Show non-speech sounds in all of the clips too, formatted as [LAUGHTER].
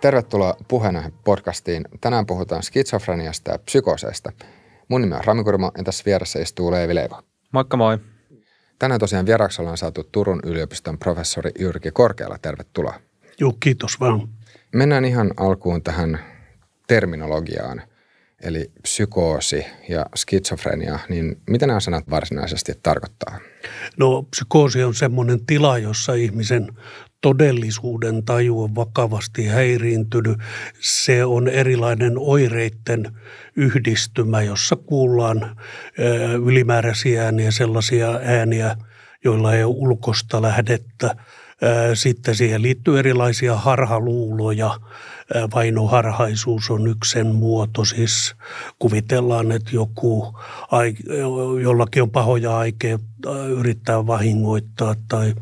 Tervetuloa puheenaihe podcastiin. Tänään puhutaan skitsofreniasta ja psykoseista. Mun nimi on Rami Kurma ja tässä vieressä istuu Leevi Leiva. Moikka moi. Tänään tosiaan vieraksi ollaan saatu Turun yliopiston professori Jyrki Korkealla. Tervetuloa. Joo, kiitos vaan. Mennään ihan alkuun tähän terminologiaan, eli psykoosi ja skitsofrenia, niin mitä nämä sanat varsinaisesti tarkoittaa? No psykoosi on semmoinen tila, jossa ihmisen todellisuuden taju on vakavasti häiriintynyt. Se on erilainen oireiden yhdistymä, jossa kuullaan ylimääräisiä ääniä, sellaisia ääniä, joilla ei ole ulkosta lähdettä sitten siihen liittyy erilaisia harhaluuloja. Vainoharhaisuus on yksi sen muoto. Siis kuvitellaan, että joku, jollakin on pahoja aikeita yrittää vahingoittaa tai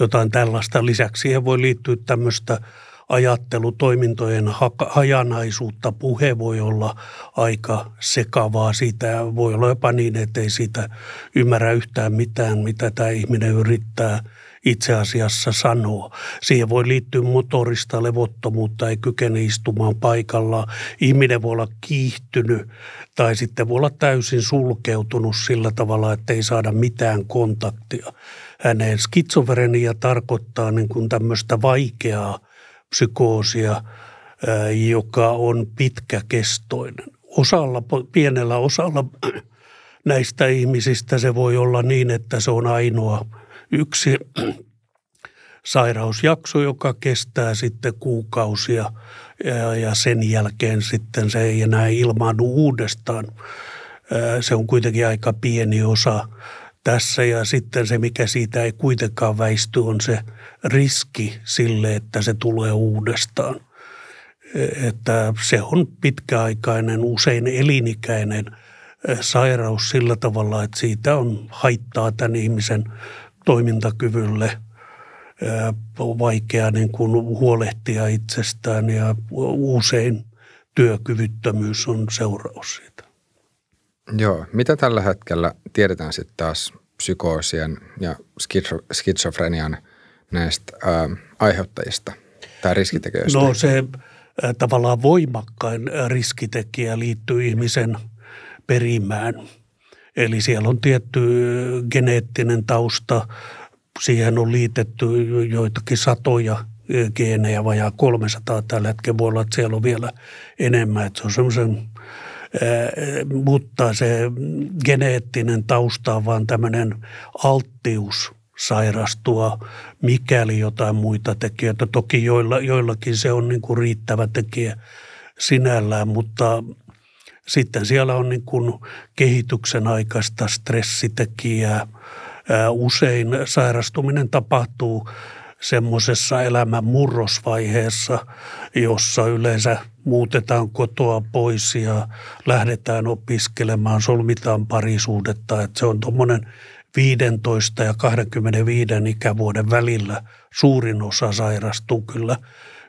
jotain tällaista. Lisäksi siihen voi liittyä tämmöistä ajattelutoimintojen hajanaisuutta. Puhe voi olla aika sekavaa sitä. Voi olla jopa niin, että ei siitä ymmärrä yhtään mitään, mitä tämä ihminen yrittää – itse asiassa sanoo. Siihen voi liittyä motorista levottomuutta, ei kykene istumaan paikallaan. Ihminen voi olla kiihtynyt tai sitten voi olla täysin sulkeutunut sillä tavalla, että ei saada mitään kontaktia häneen. skitsoverenia tarkoittaa niin kuin tämmöistä vaikeaa psykoosia, joka on pitkäkestoinen. Osalla, pienellä osalla [CLEARS THROAT] näistä ihmisistä se voi olla niin, että se on ainoa – yksi [CLEARS THROAT] sairausjakso, joka kestää sitten kuukausia ja sen jälkeen sitten se ei enää ilmaannu uudestaan. Se on kuitenkin aika pieni osa tässä ja sitten se, mikä siitä ei kuitenkaan väisty, on se riski sille, että se tulee uudestaan. E, että se on pitkäaikainen, usein elinikäinen sairaus sillä tavalla, että siitä on haittaa tämän ihmisen toimintakyvylle, on vaikea niin kuin huolehtia itsestään ja usein työkyvyttömyys on seuraus siitä. Joo. Mitä tällä hetkellä tiedetään sitten taas psykoosien ja skitsofrenian näistä ää, aiheuttajista tai riskitekijöistä? No se ää, tavallaan voimakkain riskitekijä liittyy ihmisen perimään – Eli siellä on tietty geneettinen tausta, siihen on liitetty joitakin satoja eh, geenejä, vajaa 300 tällä hetkellä. Voi olla, että siellä on vielä enemmän, että se on semmoisen eh, mutta se geneettinen tausta on vaan tämmöinen alttius sairastua, mikäli jotain muita tekijöitä. Toki joilla, joillakin se on niin kuin riittävä tekijä sinällään, mutta sitten siellä on niin kuin kehityksen aikaista stressitekijää. Usein sairastuminen tapahtuu semmoisessa elämän murrosvaiheessa, jossa yleensä muutetaan kotoa pois ja lähdetään opiskelemaan, solmitaan parisuudetta. Että se on tuommoinen 15 ja 25 ikävuoden välillä suurin osa sairastuu kyllä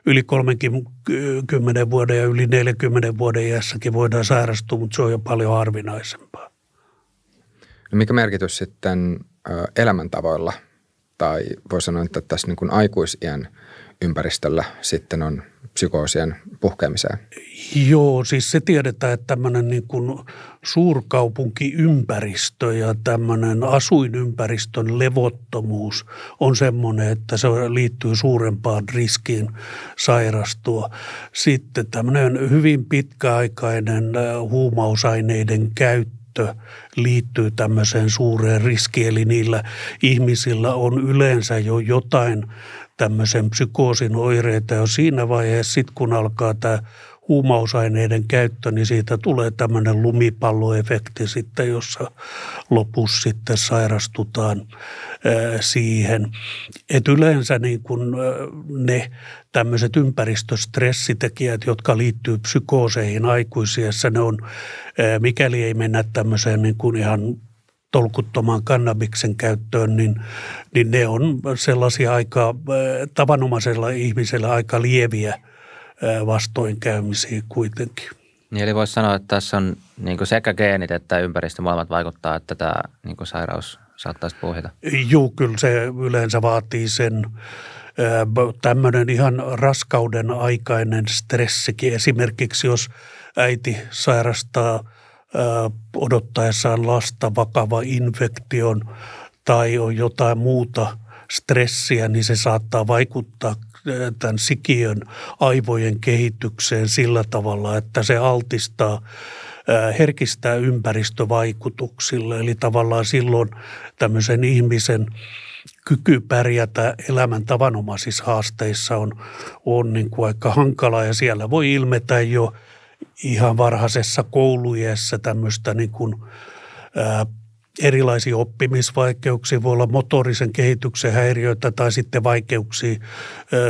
yli 30 vuoden ja yli 40 vuoden iässäkin voidaan sairastua, mutta se on jo paljon harvinaisempaa. No mikä merkitys sitten elämäntavoilla tai voi sanoa, että tässä niin kuin aikuisien ympäristöllä sitten on psykoosien puhkeamiseen? Joo, siis se tiedetään, että tämmöinen niin kuin suurkaupunkiympäristö ja tämmöinen asuinympäristön levottomuus on semmoinen, että se liittyy suurempaan riskiin sairastua. Sitten tämmöinen hyvin pitkäaikainen huumausaineiden käyttö liittyy tämmöiseen suureen riskiin. Eli niillä ihmisillä on yleensä jo jotain tämmöisen psykoosin oireita jo siinä vaiheessa, sit kun alkaa tämä huumausaineiden käyttö, niin siitä tulee tämmöinen lumipalloefekti sitten, jossa lopussa sitten sairastutaan siihen. Et yleensä niin kun ne tämmöiset ympäristöstressitekijät, jotka liittyy psykooseihin aikuisiassa, ne on, mikäli ei mennä tämmöiseen niin kuin ihan tolkuttomaan kannabiksen käyttöön, niin, niin ne on sellaisia aika äh, tavanomaisella ihmisellä aika lieviä äh, vastoinkäymisiä kuitenkin. Niin eli voisi sanoa, että tässä on niin sekä geenit että ympäristömaailmat vaikuttaa, että tämä niin sairaus saattaisi pohjata. Joo, kyllä se yleensä vaatii sen äh, tämmöinen ihan raskauden aikainen stressikin. Esimerkiksi jos äiti sairastaa – odottaessaan lasta vakava infektion tai on jotain muuta stressiä, niin se saattaa vaikuttaa tämän sikiön aivojen kehitykseen sillä tavalla, että se altistaa herkistää ympäristövaikutuksille. Eli tavallaan silloin tämmöisen ihmisen kyky pärjätä elämän tavanomaisissa haasteissa on, on niin kuin aika hankala ja siellä voi ilmetä jo – ihan varhaisessa kouluiässä tämmöistä niin kuin, ää, erilaisia oppimisvaikeuksia, voi olla motorisen kehityksen häiriöitä tai sitten vaikeuksia ää,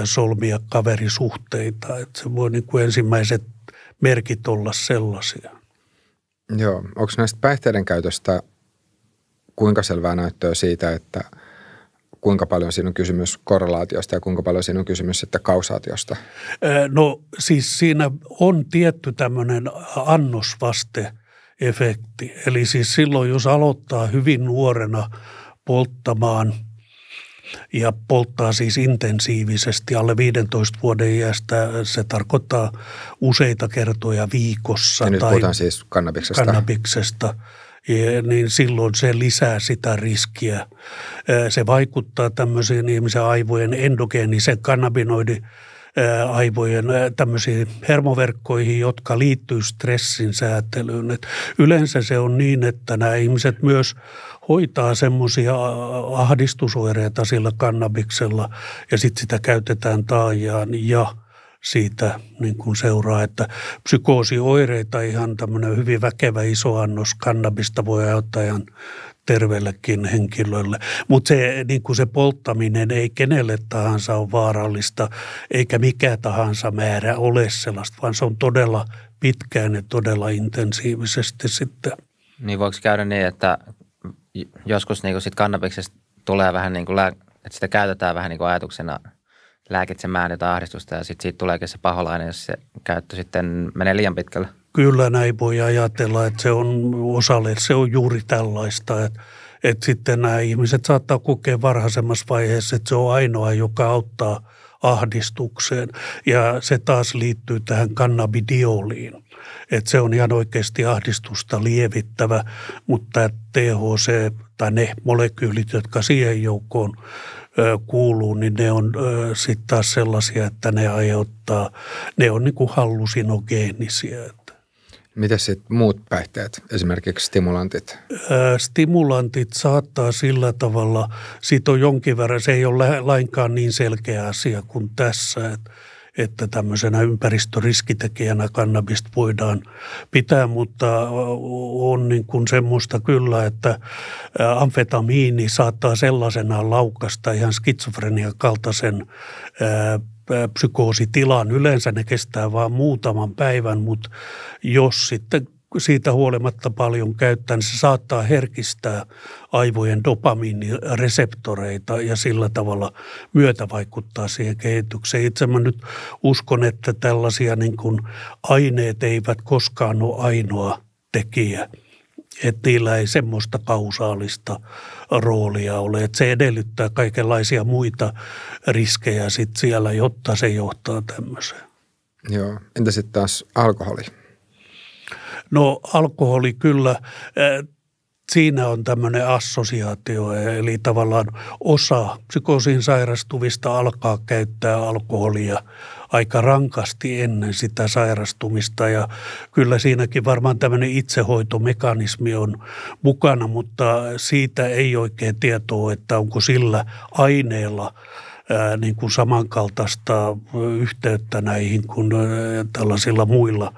solmia kaverisuhteita. Et se voi niin kuin ensimmäiset merkit olla sellaisia. Joo, onko näistä päihteiden käytöstä kuinka selvää näyttöä siitä, että – kuinka paljon siinä on kysymys korrelaatiosta ja kuinka paljon siinä on kysymys sitten kausaatiosta? No siis siinä on tietty tämmöinen annosvaste efekti. Eli siis silloin, jos aloittaa hyvin nuorena polttamaan ja polttaa siis intensiivisesti alle 15 vuoden iästä, se tarkoittaa useita kertoja viikossa. Ja nyt tai puhutaan siis kannabiksesta. Kannabiksesta – niin silloin se lisää sitä riskiä. Se vaikuttaa tämmöisiin ihmisen aivojen endogeenisen kannabinoidin aivojen tämmöisiin hermoverkkoihin, jotka liittyy stressin säätelyyn. Et yleensä se on niin, että nämä ihmiset myös hoitaa semmoisia ahdistusoireita sillä kannabiksella ja sitten sitä käytetään taajaan ja – siitä niin kuin seuraa, että psykoosioireita ihan tämmöinen hyvin väkevä iso annos kannabista voi aiheuttaa ihan terveellekin henkilölle. Mutta se, niin se polttaminen ei kenelle tahansa ole vaarallista, eikä mikä tahansa määrä ole sellaista, vaan se on todella pitkään ja todella intensiivisesti sitten. Niin voiko käydä niin, että joskus niin sit kannabiksesta tulee vähän niin kuin, että sitä käytetään vähän niin kuin ajatuksena – lääkitsemään jotain ahdistusta ja sitten siitä tuleekin se paholainen, jos se käyttö sitten menee liian pitkälle. Kyllä näin voi ajatella, että se on osalle, se on juuri tällaista, että, että sitten nämä ihmiset saattaa kokea varhaisemmassa vaiheessa, että se on ainoa, joka auttaa ahdistukseen. Ja se taas liittyy tähän kannabidioliin. Että se on ihan oikeasti ahdistusta lievittävä, mutta THC tai ne molekyylit, jotka siihen joukkoon kuuluu, niin ne on sitten taas sellaisia, että ne aiheuttaa, ne on niin kuin hallusinogeenisiä. Mitä sitten muut päihteet, esimerkiksi stimulantit? stimulantit saattaa sillä tavalla, siitä on jonkin verran, se ei ole lainkaan niin selkeä asia kuin tässä, että – että tämmöisenä ympäristöriskitekijänä kannabista voidaan pitää, mutta on niin kuin semmoista kyllä, että äh, amfetamiini saattaa sellaisenaan laukasta ihan skitsofrenian kaltaisen äh, psykoositilaan. Yleensä ne kestää vain muutaman päivän, mutta jos sitten siitä huolimatta paljon käyttää, niin se saattaa herkistää aivojen dopamiinireseptoreita ja sillä tavalla myötä vaikuttaa siihen kehitykseen. Itse mä nyt uskon, että tällaisia niin kuin aineet eivät koskaan ole ainoa tekijä. Että niillä ei semmoista kausaalista roolia ole. Että se edellyttää kaikenlaisia muita riskejä sit siellä, jotta se johtaa tämmöiseen. Joo. Entä sitten taas alkoholi? No alkoholi kyllä, siinä on tämmöinen assosiaatio, eli tavallaan osa psykoosiin sairastuvista alkaa käyttää alkoholia aika rankasti ennen sitä sairastumista ja kyllä siinäkin varmaan tämmöinen itsehoitomekanismi on mukana, mutta siitä ei oikein tietoa, että onko sillä aineella niin kuin samankaltaista yhteyttä näihin kuin tällaisilla muilla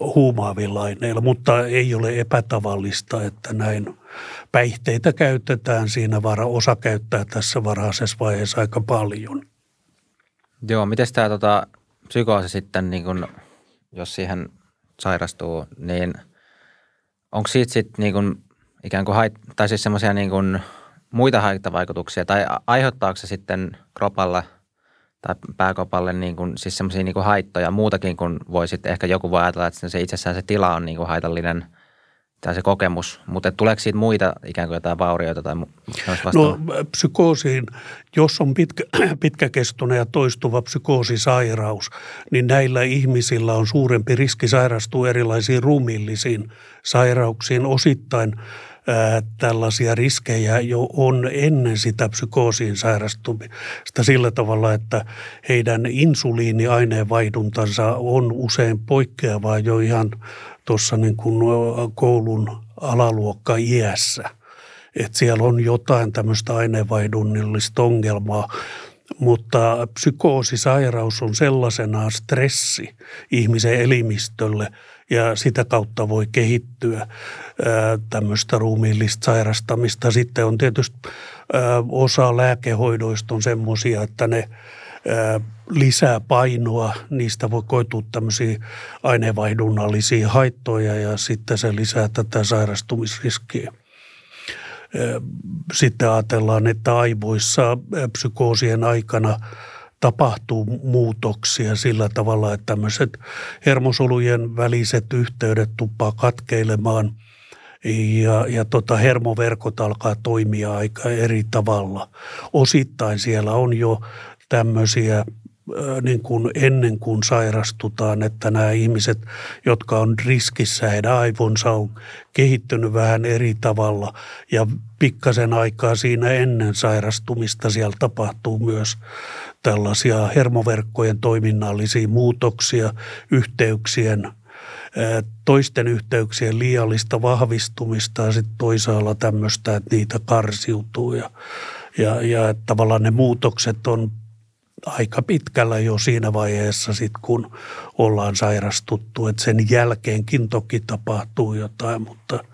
huumaavilla aineilla, mutta ei ole epätavallista, että näin päihteitä käytetään siinä vara, osa käyttää tässä varhaisessa vaiheessa aika paljon. Joo, miten tämä tota, psykoosi sitten, niin kun, jos siihen sairastuu, niin onko siitä sitten niin kun, ikään kuin, hait- tai siis semmoisia niin muita haittavaikutuksia, tai aiheuttaako se sitten kropalla – tai pääkopalle niin kuin, siis semmoisia niin kuin haittoja muutakin kuin voi sitten, ehkä joku voi ajatella, että se itsessään se tila on niin kuin haitallinen tai se kokemus, mutta tuleeko siitä muita ikään kuin jotain vaurioita tai No äh, psykoosiin, jos on pitkä, [CLEARS THROAT] pitkäkestoinen ja toistuva psykoosisairaus, niin näillä ihmisillä on suurempi riski sairastua erilaisiin ruumiillisiin sairauksiin osittain – tällaisia riskejä jo on ennen sitä psykoosiin sairastumista sillä tavalla, että heidän insuliiniaineenvaihduntansa on usein poikkeavaa jo ihan tuossa niin kuin koulun alaluokka iässä. Että siellä on jotain tämmöistä aineenvaihdunnillista ongelmaa, mutta psykoosisairaus on sellaisenaan stressi ihmisen elimistölle – ja sitä kautta voi kehittyä äh, tämmöistä ruumiillista sairastamista. Sitten on tietysti äh, osa lääkehoidoista on semmoisia, että ne äh, lisää painoa, niistä voi koitua tämmöisiä aineenvaihdunnallisia haittoja ja sitten se lisää tätä sairastumisriskiä. Sitten ajatellaan, että aivoissa psykoosien aikana – tapahtuu muutoksia sillä tavalla, että tämmöiset hermosolujen väliset yhteydet tuppaa katkeilemaan – ja, ja tota, hermoverkot alkaa toimia aika eri tavalla. Osittain siellä on jo tämmöisiä niin kuin ennen kuin sairastutaan, että nämä ihmiset, jotka on riskissä, heidän aivonsa on kehittynyt vähän eri tavalla ja pikkasen aikaa siinä ennen sairastumista siellä tapahtuu myös tällaisia hermoverkkojen toiminnallisia muutoksia, yhteyksien toisten yhteyksien liiallista vahvistumista ja sitten toisaalla tämmöistä, että niitä karsiutuu ja, ja, ja että tavallaan ne muutokset on aika pitkällä jo siinä vaiheessa sit kun ollaan sairastuttu. Et sen jälkeenkin toki tapahtuu jotain, mutta,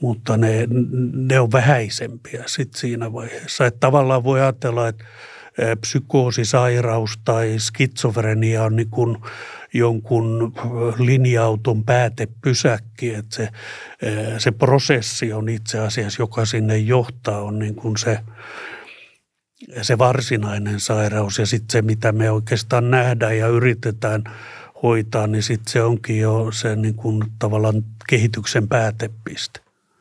mutta ne, ne on vähäisempiä sit siinä vaiheessa. Et tavallaan voi ajatella, että – psykoosisairaus tai skitsofrenia on niin kuin jonkun äh, linja-auton päätepysäkki, että se, äh, se prosessi on itse asiassa, joka sinne johtaa, on niin kuin se, se varsinainen sairaus ja sitten se, mitä me oikeastaan nähdään ja yritetään hoitaa, niin sitten se onkin jo se niin kuin tavallaan kehityksen päätepiste.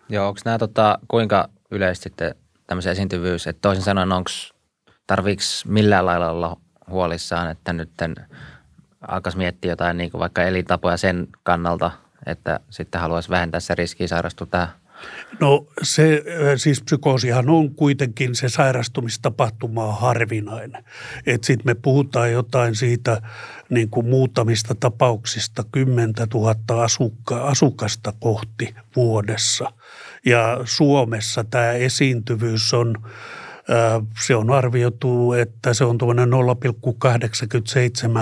Joo, onko nämä tota, kuinka yleisesti tämmöisen esiintyvyys, että toisin sanoen onko – tarviiko millään lailla olla huolissaan, että nyt alkaisi miettiä jotain niin kuin vaikka elintapoja sen kannalta, että sitten haluaisi vähentää se riski sairastua tähän? No se äh, siis psykoosihan on kuitenkin se on harvinainen. Että sitten me puhutaan jotain siitä niin kuin muutamista tapauksista 10 000 asukka, asukasta kohti vuodessa. Ja Suomessa tämä esiintyvyys on se on arvioitu, että se on tuollainen 0,87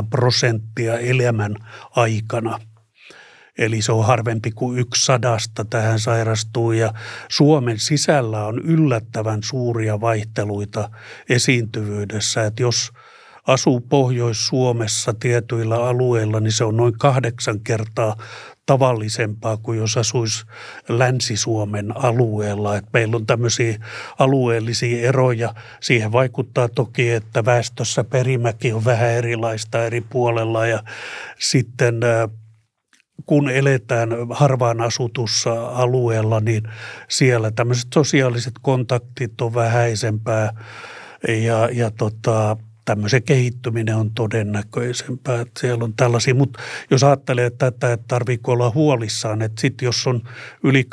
prosenttia elämän aikana. Eli se on harvempi kuin yksi sadasta tähän sairastuu ja Suomen sisällä on yllättävän suuria vaihteluita esiintyvyydessä. Että jos asuu Pohjois-Suomessa tietyillä alueilla, niin se on noin kahdeksan kertaa tavallisempaa kuin jos asuisi Länsi-Suomen alueella. Et meillä on tämmöisiä alueellisia eroja. Siihen vaikuttaa toki, että väestössä perimäkin on vähän erilaista eri puolella ja sitten kun eletään harvaan asutussa alueella, niin siellä tämmöiset sosiaaliset kontaktit on vähäisempää ja, ja tota, tämmöisen kehittyminen on todennäköisempää. Että siellä on tällaisia, mutta jos ajattelee tätä, että tarviiko olla huolissaan, että sitten jos on yli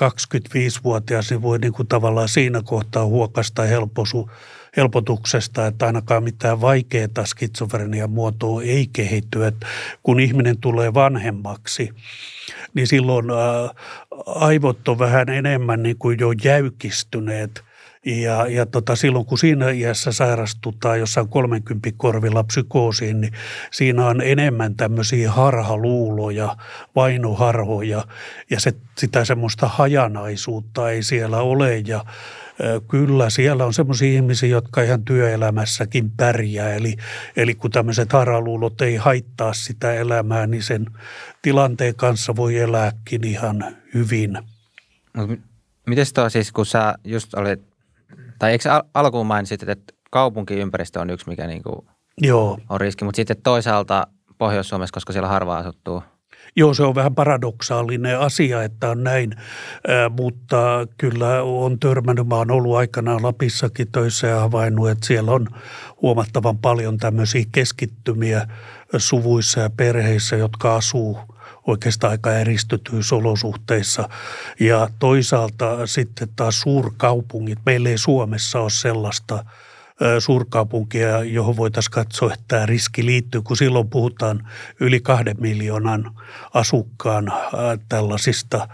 25-vuotias, niin voi niin kuin tavallaan siinä kohtaa huokasta helposu, helpotuksesta, että ainakaan mitään vaikeaa skitsofrenian muotoa ei kehity. Että kun ihminen tulee vanhemmaksi, niin silloin aivot on vähän enemmän niin kuin jo jäykistyneet – ja, ja tota, silloin kun siinä iässä sairastutaan jossain 30 korvilla psykoosiin, niin siinä on enemmän tämmöisiä harhaluuloja, vainoharhoja ja se, sitä semmoista hajanaisuutta ei siellä ole ja Kyllä, siellä on semmoisia ihmisiä, jotka ihan työelämässäkin pärjää. Eli, eli kun tämmöiset haraluulot ei haittaa sitä elämää, niin sen tilanteen kanssa voi elääkin ihan hyvin. Miten taas siis, kun sä just olet tai eikö al- alkuun mainitsit, että kaupunkiympäristö on yksi, mikä niinku Joo. on riski, mutta sitten toisaalta Pohjois-Suomessa, koska siellä harvaa asuttuu – Joo, se on vähän paradoksaalinen asia, että on näin, mutta kyllä on törmännyt. Mä oon ollut aikanaan Lapissakin töissä ja havainnut, että siellä on huomattavan paljon tämmöisiä keskittymiä suvuissa ja perheissä, jotka asuu – oikeastaan aika eristytyissä olosuhteissa. Ja toisaalta sitten taas suurkaupungit, meillä ei Suomessa ole sellaista – suurkaupunkia, johon voitaisiin katsoa, että tämä riski liittyy, kun silloin puhutaan yli kahden miljoonan asukkaan tällaisista.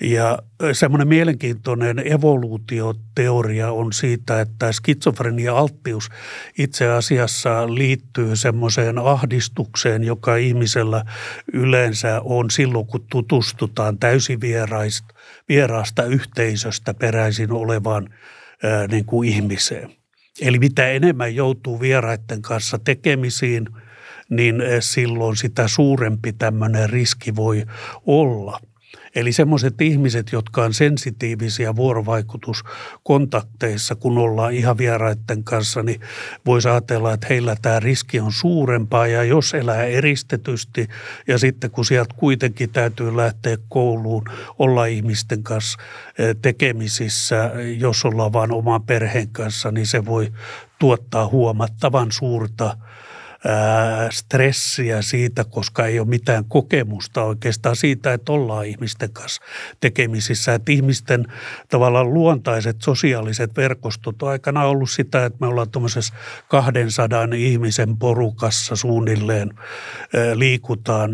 Ja semmoinen mielenkiintoinen evoluutioteoria on siitä, että skitsofrenia-alttius itse asiassa liittyy semmoiseen ahdistukseen, joka ihmisellä yleensä on silloin, kun tutustutaan täysin vieraista, vieraasta yhteisöstä peräisin olevaan niin kuin ihmiseen. Eli mitä enemmän joutuu vieraiden kanssa tekemisiin, niin eh, silloin sitä suurempi tämmöinen riski voi olla – Eli semmoiset ihmiset, jotka on sensitiivisiä vuorovaikutuskontakteissa, kun ollaan ihan vieraiden kanssa, niin voisi ajatella, että heillä tämä riski on suurempaa ja jos elää eristetysti ja sitten kun sieltä kuitenkin täytyy lähteä kouluun, olla ihmisten kanssa e, tekemisissä, jos ollaan vain oman perheen kanssa, niin se voi tuottaa huomattavan suurta – stressiä siitä, koska ei ole mitään kokemusta oikeastaan siitä, että ollaan ihmisten kanssa tekemisissä. Että ihmisten tavallaan luontaiset sosiaaliset verkostot on aikana ollut sitä, että me ollaan tuommoisessa 200 ihmisen porukassa suunnilleen liikutaan.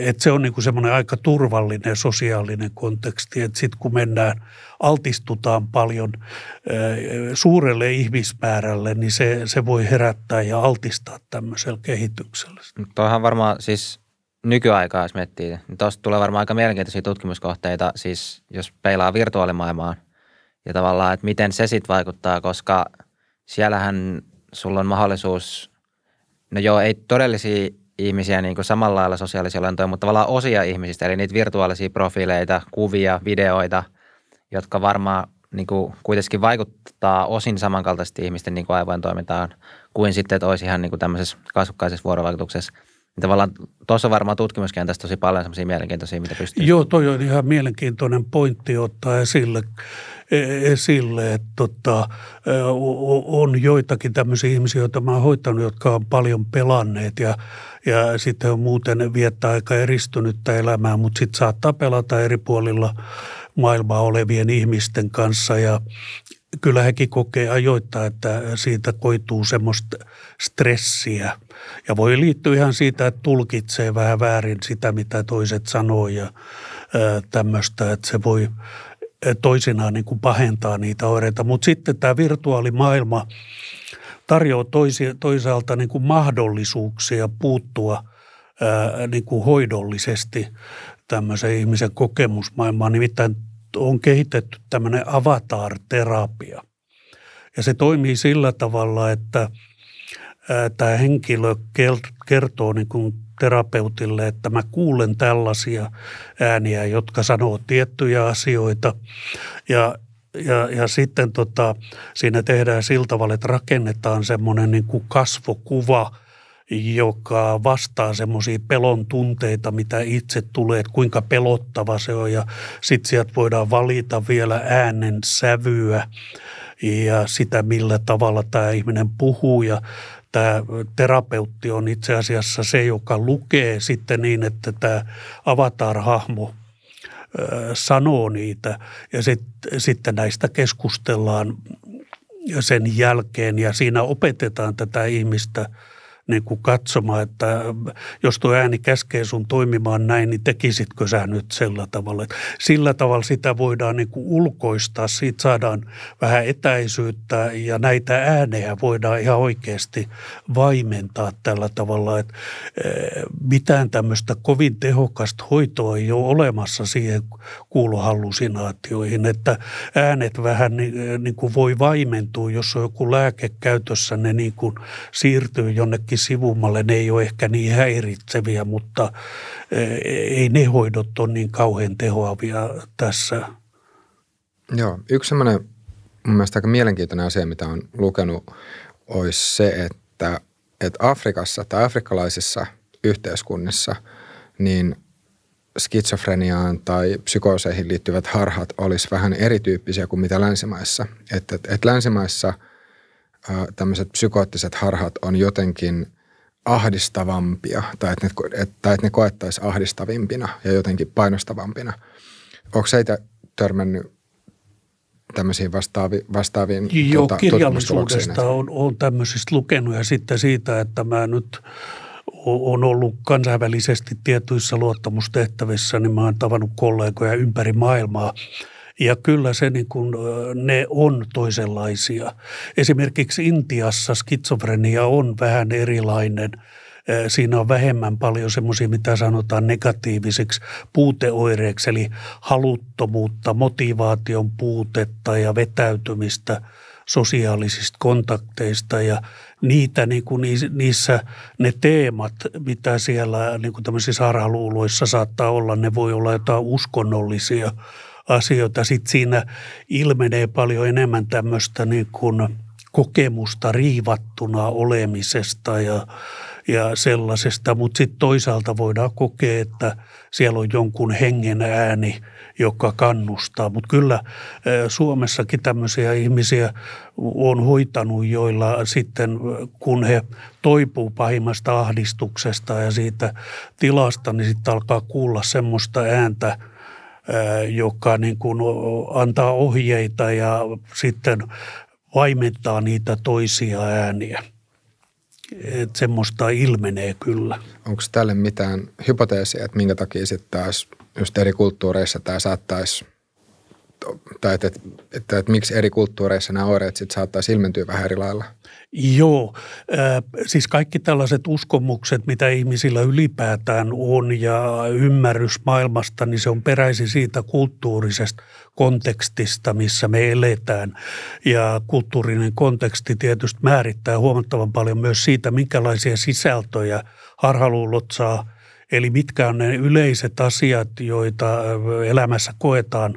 Että se on niin kuin semmoinen aika turvallinen sosiaalinen konteksti, että sitten kun mennään – altistutaan paljon eh, suurelle ihmismäärälle, niin se, se voi herättää ja altistaa tämmöisellä kehityksellä. Tuohan varmaan siis nykyaikaa, jos miettii, niin tuosta tulee varmaan aika mielenkiintoisia tutkimuskohteita, siis jos peilaa virtuaalimaailmaan ja tavallaan, että miten se sitten vaikuttaa, koska siellähän sulla on mahdollisuus, no joo, ei todellisia ihmisiä niin kuin samalla lailla sosiaalisia olentoja, mutta tavallaan osia ihmisistä, eli niitä virtuaalisia profiileita, kuvia, videoita – jotka varmaan niin kuin kuitenkin vaikuttaa osin samankaltaisesti ihmisten niin kuin aivojen toimintaan kuin sitten, että olisi ihan niin kuin tämmöisessä kasvukkaisessa vuorovaikutuksessa. Ja niin tavallaan tuossa on varmaan tutkimuskentässä tosi paljon semmoisia mielenkiintoisia, mitä pystyy. Joo, toi on ihan mielenkiintoinen pointti ottaa esille, e, esille että tota, e, on joitakin tämmöisiä ihmisiä, joita mä oon hoitanut, jotka on paljon pelanneet ja ja sitten on muuten viettää aika eristynyttä elämää, mutta sitten saattaa pelata eri puolilla maailmaa olevien ihmisten kanssa ja kyllä hekin kokee ajoittaa, että siitä koituu semmoista stressiä. Ja voi liittyä ihan siitä, että tulkitsee vähän väärin sitä, mitä toiset sanoo ja tämmöistä, että se voi toisinaan niin kuin pahentaa niitä oireita. Mutta sitten tämä virtuaalimaailma tarjoaa toisi, toisaalta niin kuin mahdollisuuksia puuttua ää, niin kuin hoidollisesti tämmöisen ihmisen kokemusmaailmaan. Nimittäin on kehitetty tämmöinen avatar-terapia. Ja se toimii sillä tavalla, että tämä henkilö kertoo niin kuin terapeutille, että mä kuulen tällaisia ääniä, jotka sanoo tiettyjä asioita. Ja, ja, ja sitten tota, siinä tehdään sillä tavalla, että rakennetaan semmoinen niin kuin kasvokuva – joka vastaa semmoisia pelon tunteita, mitä itse tulee, että kuinka pelottava se on. Ja sitten sieltä voidaan valita vielä äänen sävyä ja sitä, millä tavalla tämä ihminen puhuu. Ja tämä terapeutti on itse asiassa se, joka lukee sitten niin, että tämä avatar-hahmo sanoo niitä ja sitten näistä keskustellaan sen jälkeen ja siinä opetetaan tätä ihmistä – niin kuin katsomaan, että jos tuo ääni käskee sun toimimaan näin, niin tekisitkö sä nyt sillä tavalla. Että sillä tavalla sitä voidaan niin kuin ulkoistaa, siitä saadaan vähän etäisyyttä ja näitä äänejä voidaan ihan oikeasti vaimentaa tällä tavalla, että eh, mitään tämmöistä kovin tehokasta hoitoa ei ole olemassa siihen kuulohallusinaatioihin, että äänet vähän niin, niin kuin voi vaimentua, jos on joku lääke käytössä, ne niin kuin siirtyy jonnekin jonnekin sivummalle, ne ei ole ehkä niin häiritseviä, mutta e, ei ne hoidot ole niin kauhean tehoavia tässä. Joo, yksi semmoinen mun mielestä aika mielenkiintoinen asia, mitä on lukenut, olisi se, että, että Afrikassa tai afrikkalaisissa yhteiskunnissa niin skitsofreniaan tai psykooseihin liittyvät harhat olisi vähän erityyppisiä kuin mitä länsimaissa. Että että et länsimaissa – tämmöiset psykoottiset harhat on jotenkin ahdistavampia tai että ne, et, että ne koettaisi ahdistavimpina ja jotenkin painostavampina. Onko itse törmännyt tämmöisiin vastaavi, vastaaviin Joo, tuota, kirjallisuudesta on, on tämmöisistä lukenut ja sitten siitä, että mä nyt on ollut kansainvälisesti tietyissä luottamustehtävissä, niin mä oon tavannut kollegoja ympäri maailmaa – ja kyllä se niin kuin, ne on toisenlaisia. Esimerkiksi Intiassa skitsofrenia on vähän erilainen – siinä on vähemmän paljon semmoisia, mitä sanotaan negatiivisiksi puuteoireiksi, eli haluttomuutta, motivaation puutetta ja vetäytymistä sosiaalisista kontakteista ja niitä niin kuin niissä ne teemat, mitä siellä niin kuin tämmöisissä harhaluuloissa saattaa olla, ne voi olla jotain uskonnollisia asioita. Sitten siinä ilmenee paljon enemmän tämmöistä niin kuin kokemusta riivattuna olemisesta ja, ja sellaisesta. Mutta sitten toisaalta voidaan kokea, että siellä on jonkun hengen ääni, joka kannustaa. Mutta kyllä Suomessakin tämmöisiä ihmisiä on hoitanut, joilla sitten kun he toipuu pahimmasta ahdistuksesta ja siitä tilasta, niin sitten alkaa kuulla semmoista ääntä – joka niin kuin antaa ohjeita ja sitten vaimentaa niitä toisia ääniä. Et semmoista ilmenee kyllä. Onko tälle mitään hypoteesia, että minkä takia sitten taas just eri kulttuureissa tämä saattaisi – tai että, että, että, että miksi eri kulttuureissa nämä oireet sitten saattaa silmentyä vähän eri lailla? Joo, äh, siis kaikki tällaiset uskomukset, mitä ihmisillä ylipäätään on ja ymmärrys maailmasta, niin se on peräisin siitä kulttuurisesta kontekstista, missä me eletään. Ja kulttuurinen konteksti tietysti määrittää huomattavan paljon myös siitä, minkälaisia sisältöjä harhaluulot saa – Eli mitkä on ne yleiset asiat, joita äh, elämässä koetaan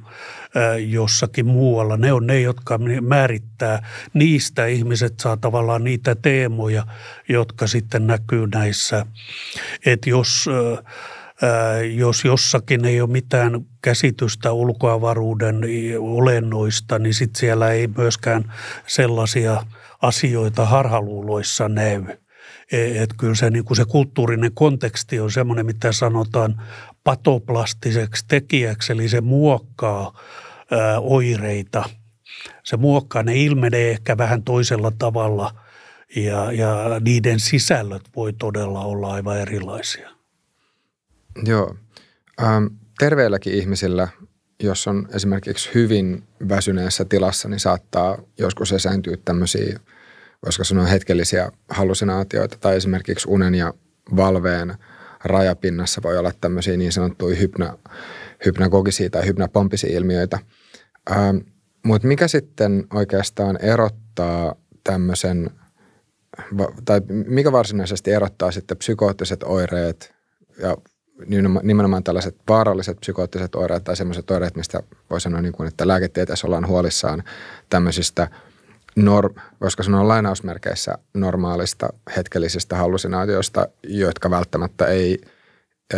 jossakin muualla. Ne on ne, jotka määrittää niistä ihmiset saa tavallaan niitä teemoja, jotka sitten näkyy näissä. Että jos jos jossakin ei ole mitään käsitystä ulkoavaruuden olennoista, niin sitten siellä ei myöskään sellaisia asioita harhaluuloissa näy. E, Että kyllä se, niin kuin se kulttuurinen konteksti on semmoinen, mitä sanotaan patoplastiseksi tekijäksi, eli se muokkaa ö, oireita. Se muokkaa, ne ilmenee ehkä vähän toisella tavalla ja, ja niiden sisällöt voi todella olla aivan erilaisia. Joo. Ähm, terveilläkin ihmisillä, jos on esimerkiksi hyvin väsyneessä tilassa, niin saattaa joskus esääntyä tämmöisiä, voisiko sanoa hetkellisiä hallusinaatioita tai esimerkiksi unen ja valveen – rajapinnassa voi olla tämmöisiä niin sanottuja hypnä, hypnagogisia tai hypnapompisia ilmiöitä. Ähm, Mutta mikä sitten oikeastaan erottaa tämmöisen, tai mikä varsinaisesti erottaa sitten psykoottiset oireet ja nimenomaan tällaiset vaaralliset psykoottiset oireet tai semmoiset oireet, mistä voi sanoa, niin kuin, että lääketieteessä ollaan huolissaan tämmöisistä – norm, se sanoa lainausmerkeissä normaalista hetkellisistä hallusinaatioista, jotka välttämättä ei ö,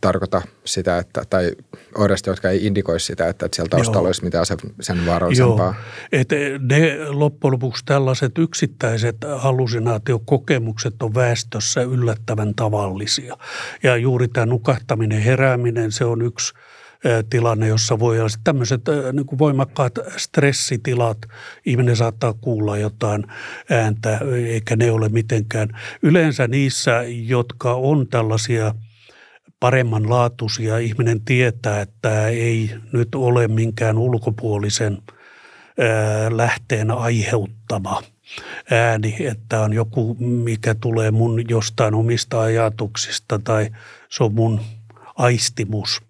tarkoita sitä, että, tai oireista, jotka ei indikoi sitä, että, että sieltä taustalla Joo. olisi mitään sen, sen vaarallisempaa. Joo. Et e, ne loppujen lopuksi tällaiset yksittäiset hallusinaatiokokemukset on väestössä yllättävän tavallisia. Ja juuri tämä nukahtaminen, herääminen, se on yksi – tilanne, jossa voi olla tämmöiset niin kuin voimakkaat stressitilat. Ihminen saattaa kuulla jotain ääntä, eikä ne ole mitenkään. Yleensä niissä, jotka on tällaisia paremman laatuisia, ihminen tietää, että ei nyt ole minkään ulkopuolisen lähteen aiheuttama ääni, että on joku, mikä tulee mun jostain omista ajatuksista tai se on mun aistimus –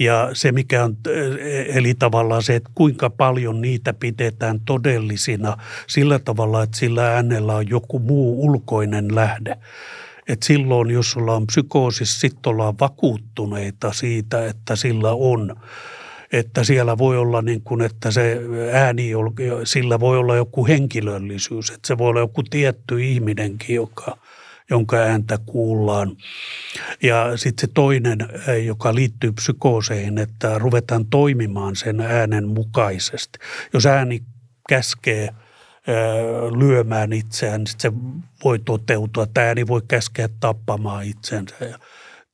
ja se, mikä on, eh, eli tavallaan se, että kuinka paljon niitä pidetään todellisina sillä tavalla, että sillä äänellä on joku muu ulkoinen lähde. Et silloin, jos sulla on psykoosis, sitten ollaan vakuuttuneita siitä, että sillä on että siellä voi olla niin kuin, että se ääni, sillä voi olla joku henkilöllisyys, että se voi olla joku tietty ihminenkin, joka – jonka ääntä kuullaan. Ja sitten se toinen, eh, joka liittyy psykooseihin, että ruvetaan toimimaan sen äänen mukaisesti. Jos ääni käskee eh, lyömään itseään, niin se voi toteutua. Tämä ääni voi käskeä tappamaan itsensä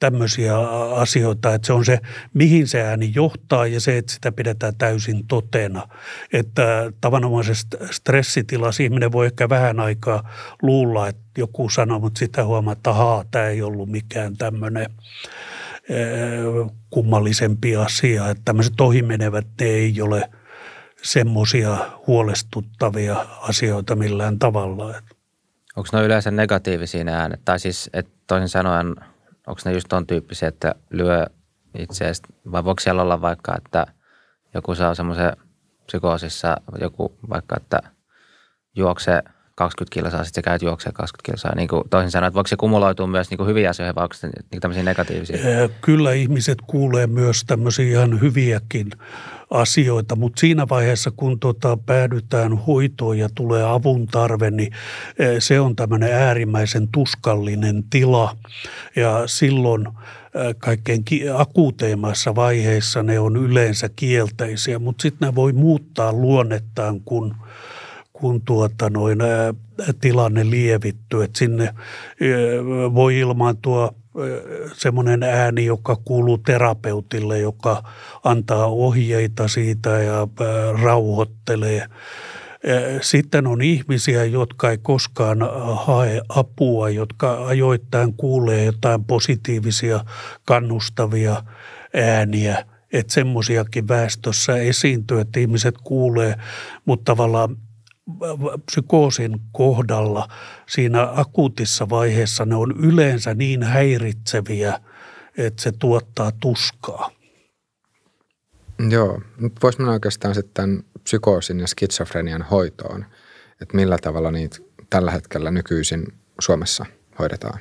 tämmöisiä asioita, että se on se, mihin se ääni johtaa ja se, että sitä pidetään täysin totena. Että tavanomaisessa stressitilassa ihminen voi ehkä vähän aikaa luulla, että joku sanoo, mutta sitä huomaa, että ahaa, tämä ei ollut mikään tämmöinen kummallisempi asia. Että tämmöiset ohimenevät, ne ei ole semmoisia huolestuttavia asioita millään tavalla. Onko ne yleensä negatiivisia ne äänet? Tai siis, että toisin sanoen – onko ne just ton tyyppisiä, että lyö itseäsi, vai voiko siellä olla vaikka, että joku saa semmoisen psykoosissa, joku vaikka, että juokse 20 kilsaa, sitten sä käyt juoksee 20 kilsaa. Niin kuin toisin sanoen, että voiko se kumuloitua myös niin kuin hyviä asioita vai onko se niin tämmöisiä negatiivisia? Äh, kyllä ihmiset kuulee myös tämmöisiä ihan hyviäkin asioita, mutta siinä vaiheessa, kun tota, päädytään hoitoon ja tulee avun tarve, niin eh, se on tämmöinen äärimmäisen tuskallinen tila ja silloin eh, kaikkein akuuteimmassa vaiheessa ne on yleensä kielteisiä, mutta sitten ne voi muuttaa luonnettaan, kun kun tuota noin, eh, tilanne lievittyy. Et sinne voi ilmaantua – semmoinen ääni, joka kuuluu terapeutille, joka antaa ohjeita siitä ja äh, rauhoittelee. Äh, sitten on ihmisiä, jotka ei koskaan äh, hae apua, jotka ajoittain kuulee jotain positiivisia, kannustavia ääniä – että semmoisiakin väestössä esiintyy, että ihmiset kuulee, mutta tavallaan psykoosin kohdalla siinä akuutissa vaiheessa ne on yleensä niin häiritseviä, että se tuottaa tuskaa. Joo, nyt voisi mennä oikeastaan sitten psykoosin ja skitsofrenian hoitoon, että millä tavalla niitä tällä hetkellä nykyisin Suomessa hoidetaan?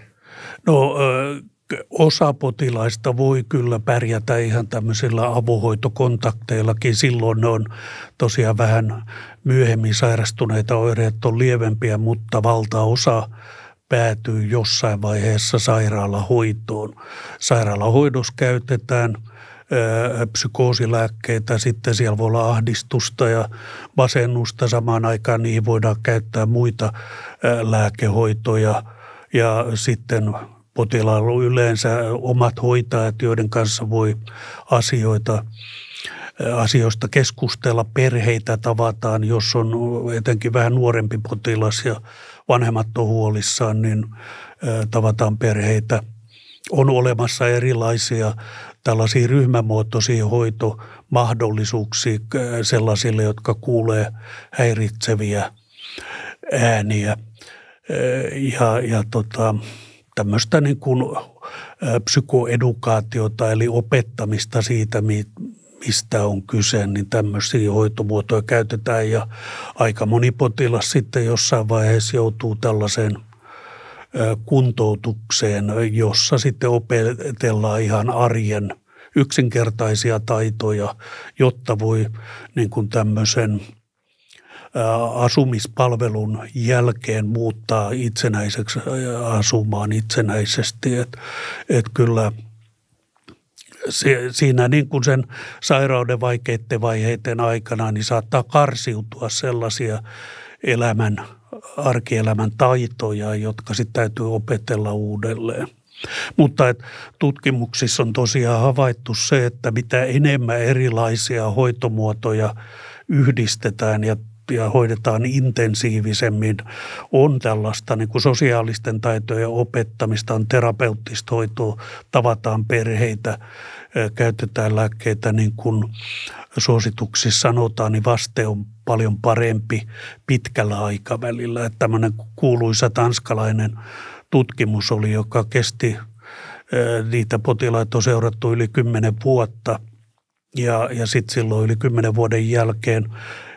No osa potilaista voi kyllä pärjätä ihan tämmöisillä avohoitokontakteillakin. Silloin ne on tosiaan vähän myöhemmin sairastuneita, oireet on lievempiä, mutta valtaosa päätyy jossain vaiheessa sairaalahoitoon. Sairaalahoidossa käytetään psykoosilääkkeitä, sitten siellä voi olla ahdistusta ja vasennusta Samaan aikaan niihin voidaan käyttää muita lääkehoitoja ja sitten potilaalla on yleensä omat hoitajat, joiden kanssa voi asioita äh, asioista keskustella, perheitä tavataan, jos on etenkin vähän nuorempi potilas ja vanhemmat on huolissaan, niin äh, tavataan perheitä. On olemassa erilaisia tällaisia ryhmämuotoisia hoitomahdollisuuksia äh, sellaisille, jotka kuulee häiritseviä ääniä. Ja, ja tota, tämmöistä niin kuin psykoedukaatiota eli opettamista siitä, mistä on kyse, niin tämmöisiä hoitomuotoja käytetään ja aika moni potilas sitten jossain vaiheessa joutuu tällaiseen kuntoutukseen, jossa sitten opetellaan ihan arjen yksinkertaisia taitoja, jotta voi niin kuin tämmöisen – asumispalvelun jälkeen muuttaa itsenäiseksi asumaan itsenäisesti. Että et kyllä se, siinä niin kuin sen sairauden vaikeiden vaiheiden aikana niin saattaa karsiutua sellaisia elämän, arkielämän taitoja, jotka sitten täytyy opetella uudelleen. Mutta et tutkimuksissa on tosiaan havaittu se, että mitä enemmän erilaisia hoitomuotoja yhdistetään ja ja hoidetaan intensiivisemmin. On tällaista niin kuin sosiaalisten taitojen opettamista, on terapeuttista hoitoa, tavataan perheitä, käytetään lääkkeitä niin kuin suosituksissa sanotaan, niin vaste on paljon parempi pitkällä aikavälillä. Että tämmöinen kuuluisa tanskalainen tutkimus oli, joka kesti niitä potilaita on seurattu yli 10 vuotta. Ja, ja sitten silloin yli 10 vuoden jälkeen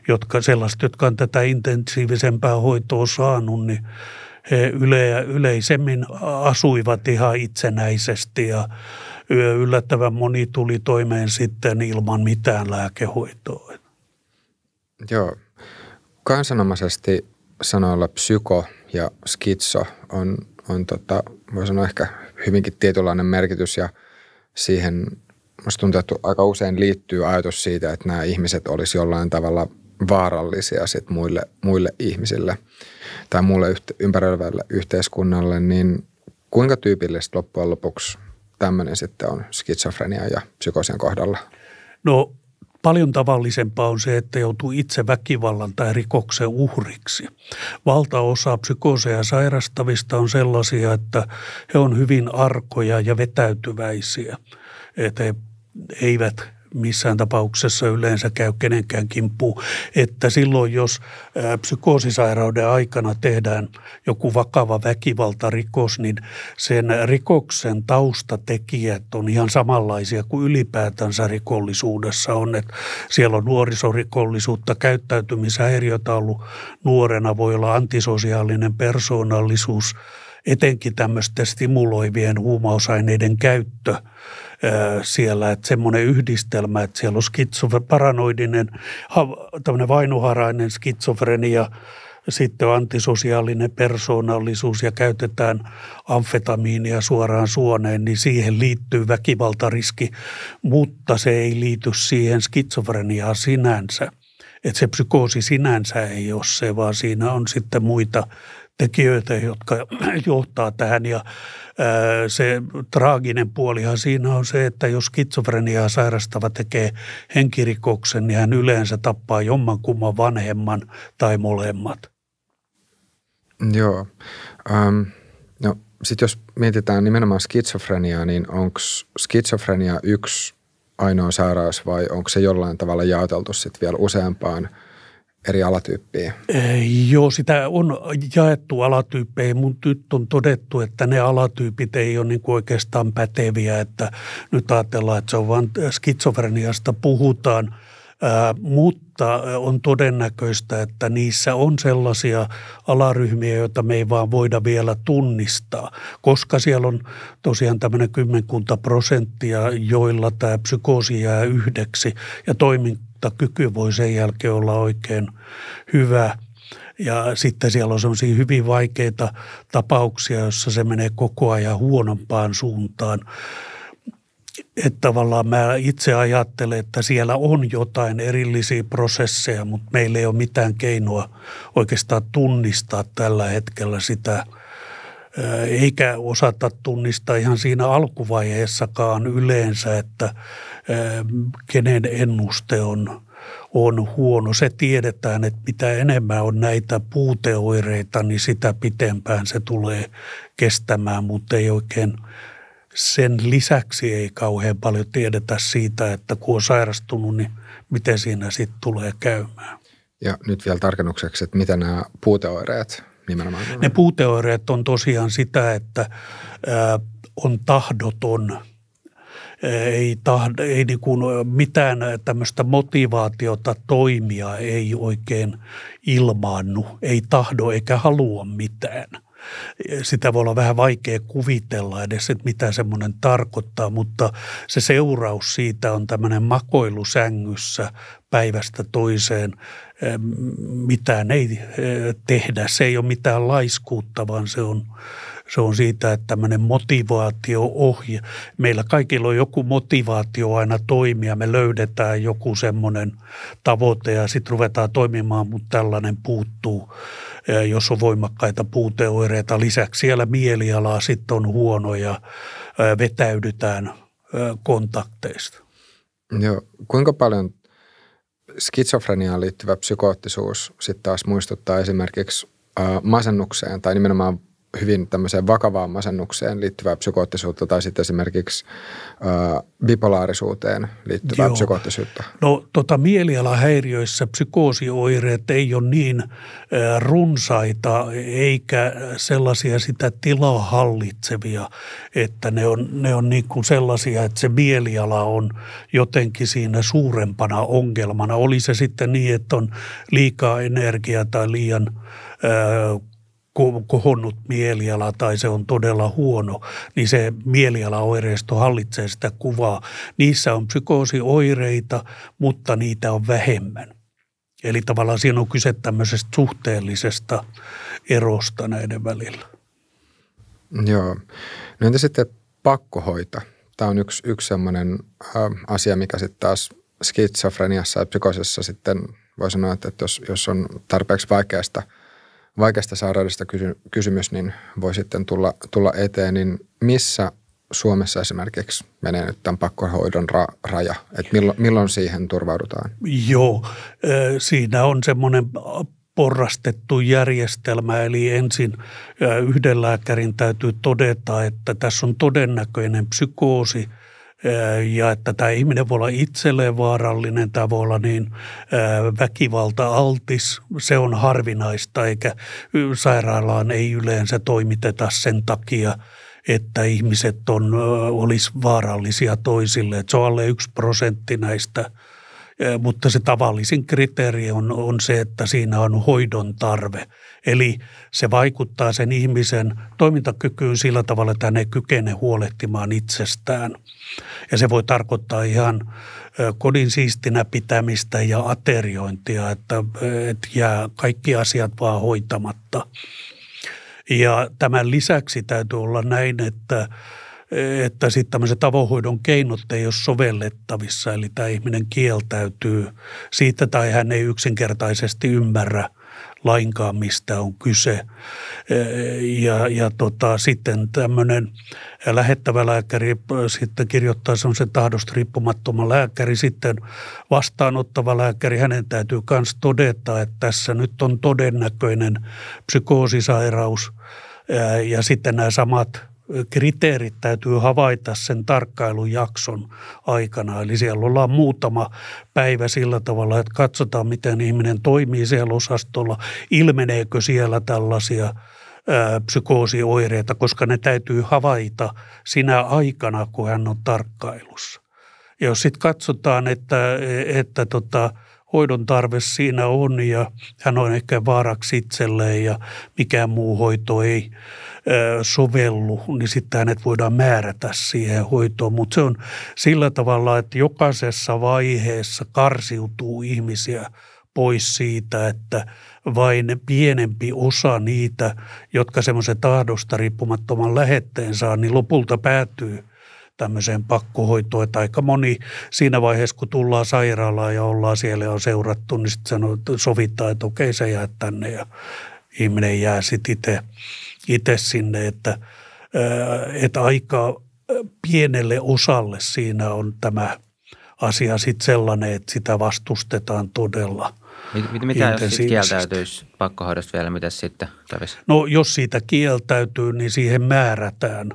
jotka, sellaiset, jotka on tätä intensiivisempää hoitoa saanut, niin he yle, yleisemmin asuivat ihan itsenäisesti ja yllättävän moni tuli toimeen sitten ilman mitään lääkehoitoa. Joo. Kansanomaisesti sanoilla psyko ja skitso on, on tota, voi sanoa ehkä hyvinkin tietynlainen merkitys ja siihen musta tuntuu, että aika usein liittyy ajatus siitä, että nämä ihmiset olisi jollain tavalla vaarallisia sit muille, muille ihmisille tai muulle yhte, ympäröivälle yhteiskunnalle, niin kuinka tyypillistä loppujen lopuksi tämmöinen sitten on skitsofrenia ja psykoosin kohdalla? No Paljon tavallisempaa on se, että joutuu itse väkivallan tai rikoksen uhriksi. Valtaosa psykooseja sairastavista on sellaisia, että he on hyvin arkoja ja vetäytyväisiä, että he eivät missään tapauksessa yleensä käy kenenkään kimppuun. Että silloin, jos psykoosisairauden aikana tehdään joku vakava väkivaltarikos, niin sen rikoksen taustatekijät on ihan samanlaisia kuin ylipäätänsä rikollisuudessa on. Että siellä on nuorisorikollisuutta, käyttäytymishäiriötä ollut nuorena, voi olla antisosiaalinen persoonallisuus, etenkin tämmöisten stimuloivien huumausaineiden käyttö – siellä, että semmoinen yhdistelmä, että siellä on skitsof- paranoidinen, tämmöinen vainuharainen skitsofrenia, sitten on antisosiaalinen persoonallisuus ja käytetään amfetamiinia suoraan suoneen, niin siihen liittyy väkivaltariski, mutta se ei liity siihen skitsofreniaan sinänsä. Että se psykoosi sinänsä ei ole se, vaan siinä on sitten muita tekijöitä, jotka johtaa tähän. Ja se traaginen puolihan siinä on se, että jos skitsofreniaa sairastava tekee henkirikoksen, niin hän yleensä tappaa jommankumman vanhemman tai molemmat. Joo. Ähm, no, sitten jos mietitään nimenomaan skitsofreniaa, niin onko skitsofrenia yksi ainoa sairaus vai onko se jollain tavalla jaoteltu sitten vielä useampaan – eri alatyyppiä? joo, sitä on jaettu alatyyppeihin. Mun nyt on todettu, että ne alatyypit ei ole niin oikeastaan päteviä, että nyt ajatellaan, että se on vain skitsofreniasta puhutaan – Ää, mutta on todennäköistä, että niissä on sellaisia alaryhmiä, joita me ei vaan voida vielä tunnistaa, koska siellä on tosiaan tämmöinen kymmenkunta prosenttia, joilla tämä psykoosi jää yhdeksi ja toimin, toimintakyky voi sen jälkeen olla oikein hyvä. Ja sitten siellä on semmoisia hyvin vaikeita tapauksia, jossa se menee koko ajan huonompaan suuntaan. Että tavallaan mä itse ajattelen, että siellä on jotain erillisiä prosesseja, mutta meillä ei ole mitään keinoa oikeastaan tunnistaa tällä hetkellä sitä – eikä osata tunnistaa ihan siinä alkuvaiheessakaan yleensä, että kenen ennuste on, on huono. Se tiedetään, että mitä enemmän on näitä puuteoireita, niin sitä pitempään se tulee kestämään, mutta ei oikein sen lisäksi ei kauhean paljon tiedetä siitä, että kun on sairastunut, niin miten siinä sitten tulee käymään. Ja nyt vielä tarkennukseksi, että mitä nämä puuteoireet Nimenomaan. Ne puuteoireet on tosiaan sitä, että äh, on tahdoton äh, ei, tahd, ei niin kuin mitään tämmöistä motivaatiota toimia ei oikein ilmaannu, ei tahdo eikä halua mitään. Sitä voi olla vähän vaikea kuvitella edes, että mitä semmoinen tarkoittaa, mutta se seuraus siitä on tämmöinen makoilu sängyssä päivästä toiseen – mitään ei eh, tehdä. Se ei ole mitään laiskuutta, vaan se on, se on siitä, että tämmöinen motivaatio-ohje. Meillä kaikilla on joku motivaatio aina toimia. Me löydetään joku semmoinen tavoite ja sitten ruvetaan toimimaan, mutta tällainen puuttuu, eh, jos on voimakkaita puuteoireita. Lisäksi siellä mielialaa sitten on huono ja eh, vetäydytään kontakteista. Joo. Kuinka paljon skitsofreniaan liittyvä psykoottisuus sitten taas muistuttaa esimerkiksi masennukseen tai nimenomaan hyvin tämmöiseen vakavaan masennukseen liittyvää psykoottisuutta tai sitten esimerkiksi ö, bipolaarisuuteen liittyvää Joo. psykoottisuutta? No tota, mielialahäiriöissä psykoosioireet ei ole niin ö, runsaita eikä sellaisia sitä tilaa hallitsevia, että ne on, ne on niin kuin sellaisia, että se mieliala on jotenkin siinä suurempana ongelmana. Oli se sitten niin, että on liikaa energiaa tai liian kohonnut mieliala tai se on todella huono, niin se mielialaoireisto hallitsee sitä kuvaa. Niissä on psykoosioireita, mutta niitä on vähemmän. Eli tavallaan siinä on kyse tämmöisestä suhteellisesta erosta näiden välillä. Joo. No entä sitten pakkohoita? Tämä on yksi, yksi sellainen äh, asia, mikä sitten taas skitsofreniassa ja psykosissa sitten voi sanoa, että jos, jos on tarpeeksi vaikeasta – vaikeasta sairaudesta kysy, kysymys, niin voi sitten tulla, tulla eteen, niin missä Suomessa esimerkiksi menee nyt tämän pakkohoidon ra- raja? Että millo- milloin siihen turvaudutaan? Joo, siinä on semmoinen porrastettu järjestelmä, eli ensin yhden lääkärin täytyy todeta, että tässä on todennäköinen psykoosi – ja että tämä ihminen voi olla itselleen vaarallinen tai voi olla niin väkivalta altis. Se on harvinaista eikä sairaalaan ei yleensä toimiteta sen takia, että ihmiset on, olisi vaarallisia toisille. Että se on alle yksi prosentti näistä – mutta se tavallisin kriteeri on, on se, että siinä on hoidon tarve. Eli se vaikuttaa sen ihmisen toimintakykyyn sillä tavalla, että hän ei kykene huolehtimaan itsestään. Ja se voi tarkoittaa ihan kodin siistinä pitämistä ja ateriointia, että, että jää kaikki asiat vaan hoitamatta. Ja tämän lisäksi täytyy olla näin, että että sitten tämmöiset avohoidon keinot ei ole sovellettavissa, eli tämä ihminen kieltäytyy siitä tai hän ei yksinkertaisesti ymmärrä lainkaan, mistä on kyse. Eh, ja, ja tota, sitten tämmöinen lähettävä lääkäri eh, sitten kirjoittaa semmoisen tahdosta riippumattoman lääkäri, sitten vastaanottava lääkäri, hänen täytyy myös todeta, että tässä nyt on todennäköinen psykoosisairaus eh, – ja sitten nämä samat kriteerit täytyy havaita sen tarkkailujakson aikana. Eli siellä ollaan muutama päivä sillä tavalla, että katsotaan, miten ihminen toimii siellä osastolla, ilmeneekö siellä tällaisia psykoosioireita, koska ne täytyy havaita sinä aikana, kun hän on tarkkailussa. Ja jos sitten katsotaan, että, että tota, hoidon tarve siinä on ja hän on ehkä vaaraksi itselleen ja mikään muu hoito ei sovellu, niin sitten hänet voidaan määrätä siihen hoitoon. Mutta se on sillä tavalla, että jokaisessa vaiheessa karsiutuu ihmisiä pois siitä, että vain pienempi osa niitä, jotka semmoisen tahdosta riippumattoman lähetteen saa, niin lopulta päätyy – tämmöiseen pakkohoitoon. Että aika moni siinä vaiheessa, kun tullaan sairaalaan ja ollaan siellä ja on seurattu, niin sitten sovitaan, että okei sä jää tänne ja ihminen jää sitten itse sinne. Että, äh, että aika äh, pienelle osalle siinä on tämä asia sitten sellainen, että sitä vastustetaan todella – mitä jos siitä kieltäytyisi pakkohoidosta vielä, mitä sitten kävisi? No jos siitä kieltäytyy, niin siihen määrätään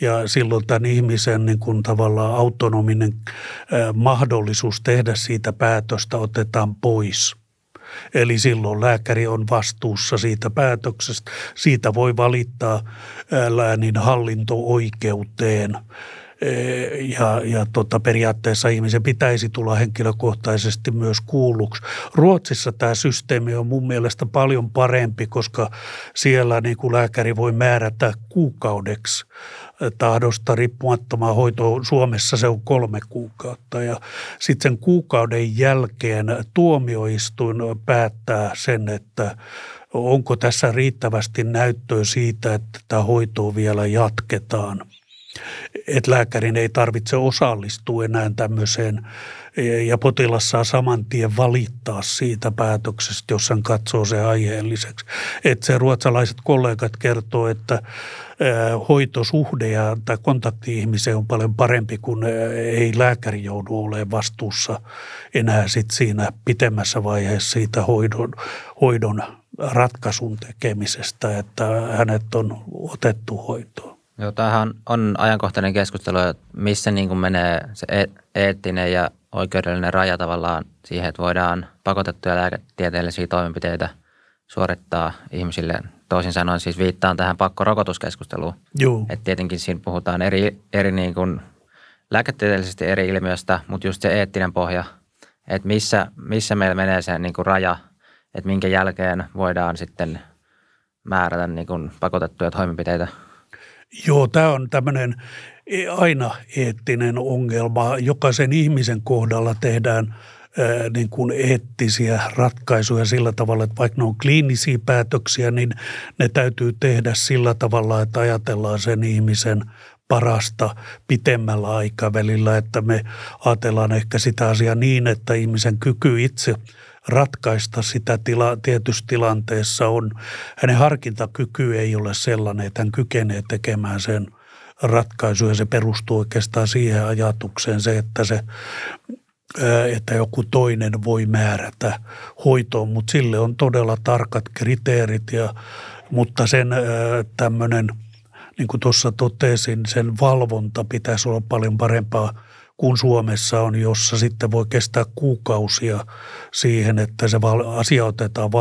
ja silloin tämän ihmisen niin kuin tavallaan autonominen eh, mahdollisuus tehdä siitä päätöstä otetaan pois – Eli silloin lääkäri on vastuussa siitä päätöksestä. Siitä voi valittaa läänin hallinto-oikeuteen Eh, ja, ja tota, periaatteessa ihmisen pitäisi tulla henkilökohtaisesti myös kuulluksi. Ruotsissa tämä systeemi on mun mielestä paljon parempi, koska siellä niin kuin lääkäri voi määrätä kuukaudeksi eh, tahdosta riippumattomaan hoitoon. Suomessa se on kolme kuukautta ja sitten sen kuukauden jälkeen tuomioistuin päättää sen, että onko tässä riittävästi näyttöä siitä, että tätä hoitoa vielä jatketaan – että lääkärin ei tarvitse osallistua enää tämmöiseen ja potilas saa saman tien valittaa siitä päätöksestä, jos hän katsoo se aiheelliseksi. Että se ruotsalaiset kollegat kertoo, että hoitosuhde ja tai kontakti ihmiseen on paljon parempi, kun ei lääkäri joudu olemaan vastuussa enää sit siinä pitemmässä vaiheessa siitä hoidon, hoidon ratkaisun tekemisestä, että hänet on otettu hoitoon. Joo, tämähän on ajankohtainen keskustelu, että missä niin kuin menee se e-, eettinen ja oikeudellinen raja tavallaan siihen, että voidaan pakotettuja lääketieteellisiä toimenpiteitä suorittaa ihmisille. Toisin sanoen siis viittaan tähän pakkorokotuskeskusteluun. Joo. että tietenkin siinä puhutaan eri, eri niin kuin lääketieteellisesti eri ilmiöstä, mutta just se eettinen pohja, että missä, missä meillä menee se niin kuin raja, että minkä jälkeen voidaan sitten määrätä niin kuin pakotettuja toimenpiteitä – Joo, tämä on tämmöinen e, aina eettinen ongelma. Jokaisen ihmisen kohdalla tehdään niin kuin eettisiä ratkaisuja sillä tavalla, että vaikka ne on kliinisiä päätöksiä, niin ne täytyy tehdä sillä tavalla, että ajatellaan sen ihmisen parasta pitemmällä aikavälillä, että me ajatellaan ehkä sitä asiaa niin, että ihmisen kyky itse – ratkaista sitä tila, tietyssä tilanteessa on. Hänen harkintakyky ei ole sellainen, että hän kykenee tekemään sen ratkaisu ja se perustuu oikeastaan siihen ajatukseen se, että se että joku toinen voi määrätä hoitoon, mutta sille on todella tarkat kriteerit, ja, mutta sen tämmöinen, niin kuin tuossa totesin, sen valvonta pitäisi olla paljon parempaa kuin Suomessa on, jossa sitten voi kestää kuukausia siihen, että se asia otetaan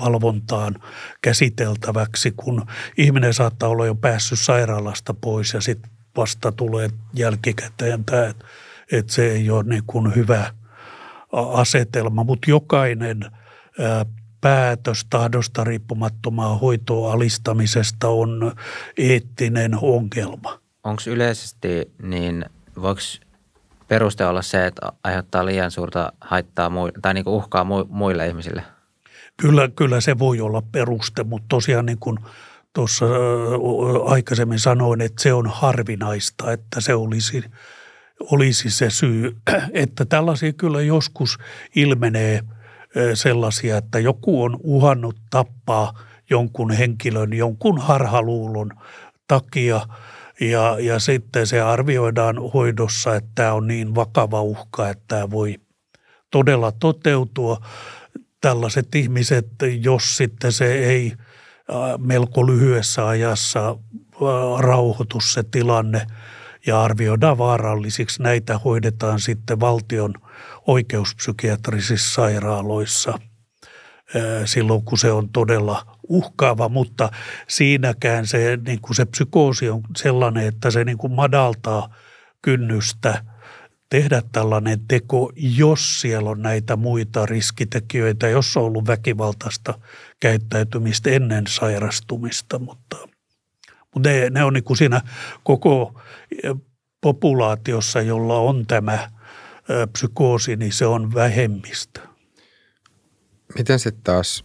valvontaan käsiteltäväksi, kun ihminen saattaa olla jo päässyt sairaalasta pois ja sitten vasta tulee jälkikäteen tämä, että se ei ole niin kuin hyvä asetelma. Mutta jokainen päätös tahdosta riippumattomaan hoitoon alistamisesta on eettinen ongelma. Onko yleisesti niin, voiko peruste olla se, että aiheuttaa liian suurta haittaa tai niin kuin uhkaa muille ihmisille? Kyllä, kyllä se voi olla peruste, mutta tosiaan niin kuin tuossa aikaisemmin sanoin, että se on harvinaista, että se olisi, olisi se syy. [CLEARS THROAT] Että tällaisia kyllä joskus ilmenee sellaisia, että joku on uhannut tappaa jonkun henkilön jonkun harhaluulon takia – ja, ja sitten se arvioidaan hoidossa, että tämä on niin vakava uhka, että tämä voi todella toteutua. Tällaiset ihmiset, jos sitten se ei melko lyhyessä ajassa rauhoitu se tilanne ja arvioidaan vaarallisiksi, näitä hoidetaan sitten valtion oikeuspsykiatrisissa sairaaloissa – silloin, kun se on todella uhkaava, mutta siinäkään se, niin kuin se psykoosi on sellainen, että se niin kuin madaltaa kynnystä tehdä tällainen teko, jos siellä on näitä muita riskitekijöitä, jos on ollut väkivaltaista käyttäytymistä ennen sairastumista, mutta, mutta ne, ne on niin kuin siinä koko eh, populaatiossa, jolla on tämä eh, psykoosi, niin se on vähemmistö. Miten sitten taas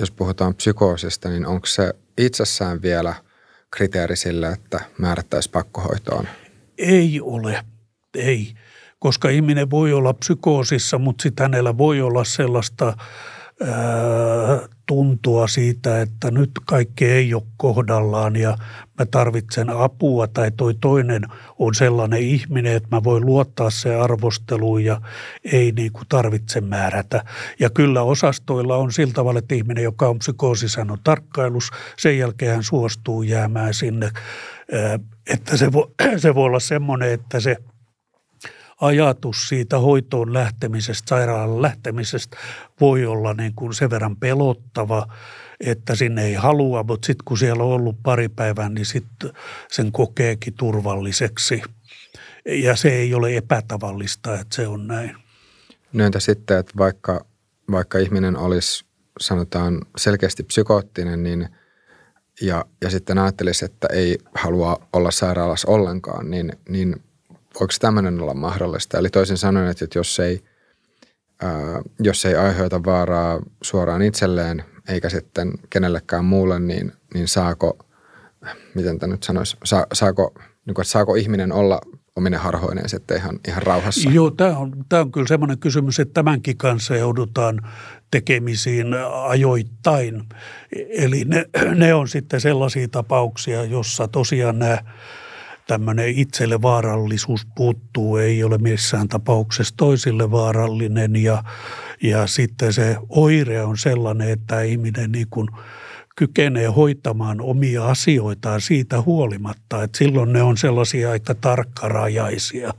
jos puhutaan psykoosista, niin onko se itsessään vielä kriteeri sille, että määrättäisiin pakkohoitoon? Ei ole, ei. Koska ihminen voi olla psykoosissa, mutta sitten hänellä voi olla sellaista ää, tuntua siitä, että nyt kaikki ei ole kohdallaan ja mä tarvitsen apua tai toi toinen on sellainen ihminen, että mä voin luottaa se arvosteluun ja ei niin kuin tarvitse määrätä. Ja kyllä osastoilla on sillä tavalla, että ihminen, joka on psykoosissa, tarkkailus, sen jälkeen hän suostuu jäämään sinne. Äh, että se, vo, [CLEARS THROAT] se voi olla semmoinen, että se ajatus siitä hoitoon lähtemisestä, sairaalan lähtemisestä voi olla niin kuin sen verran pelottava – että sinne ei halua, mutta sitten kun siellä on ollut pari päivää, niin sitten sen kokeekin turvalliseksi. Ja se ei ole epätavallista, että se on näin. No entä sitten, että vaikka, vaikka ihminen olisi sanotaan selkeästi psykoottinen, niin ja, ja sitten ajattelisi, että ei halua olla sairaalassa ollenkaan, niin, niin voiko tämmöinen olla mahdollista? Eli toisin sanoen, että jos ei, ää, jos ei aiheuta vaaraa suoraan itselleen, eikä sitten kenellekään muulle, niin, niin saako, miten tämä nyt sanoisi, sa, saako, niin kuin, saako ihminen olla ominen harhoineen sitten ihan, ihan rauhassa? Joo, tämä on, tämä on kyllä semmoinen kysymys, että tämänkin kanssa joudutaan tekemisiin ajoittain. Eli ne, ne on sitten sellaisia tapauksia, jossa tosiaan nämä tämmöinen itselle vaarallisuus puuttuu, ei ole missään tapauksessa toisille vaarallinen ja, ja sitten se oire on sellainen, että ihminen niin kuin kykenee hoitamaan omia asioitaan siitä huolimatta, että silloin ne on sellaisia aika tarkkarajaisia.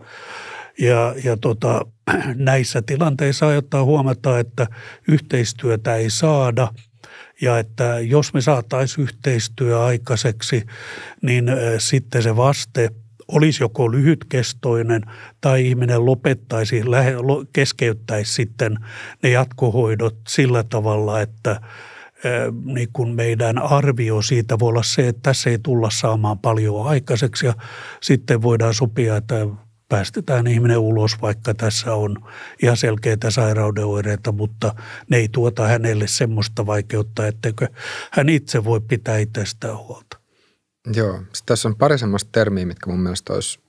Ja, ja tota, [CLEARS THROAT] näissä tilanteissa aiottaa huomata, että yhteistyötä ei saada – ja että jos me saataisiin yhteistyö aikaiseksi, niin sitten se vaste olisi joko lyhytkestoinen tai ihminen lopettaisi, keskeyttäisi sitten ne jatkohoidot sillä tavalla, että niin kuin meidän arvio siitä voi olla se, että tässä ei tulla saamaan paljon aikaiseksi ja sitten voidaan sopia, että päästetään ihminen ulos, vaikka tässä on ihan selkeitä sairaudenoireita, mutta ne ei tuota hänelle semmoista vaikeutta, etteikö hän itse voi pitää itsestään huolta. Joo, Sitten tässä on pari semmoista termiä, mitkä mun mielestä olisi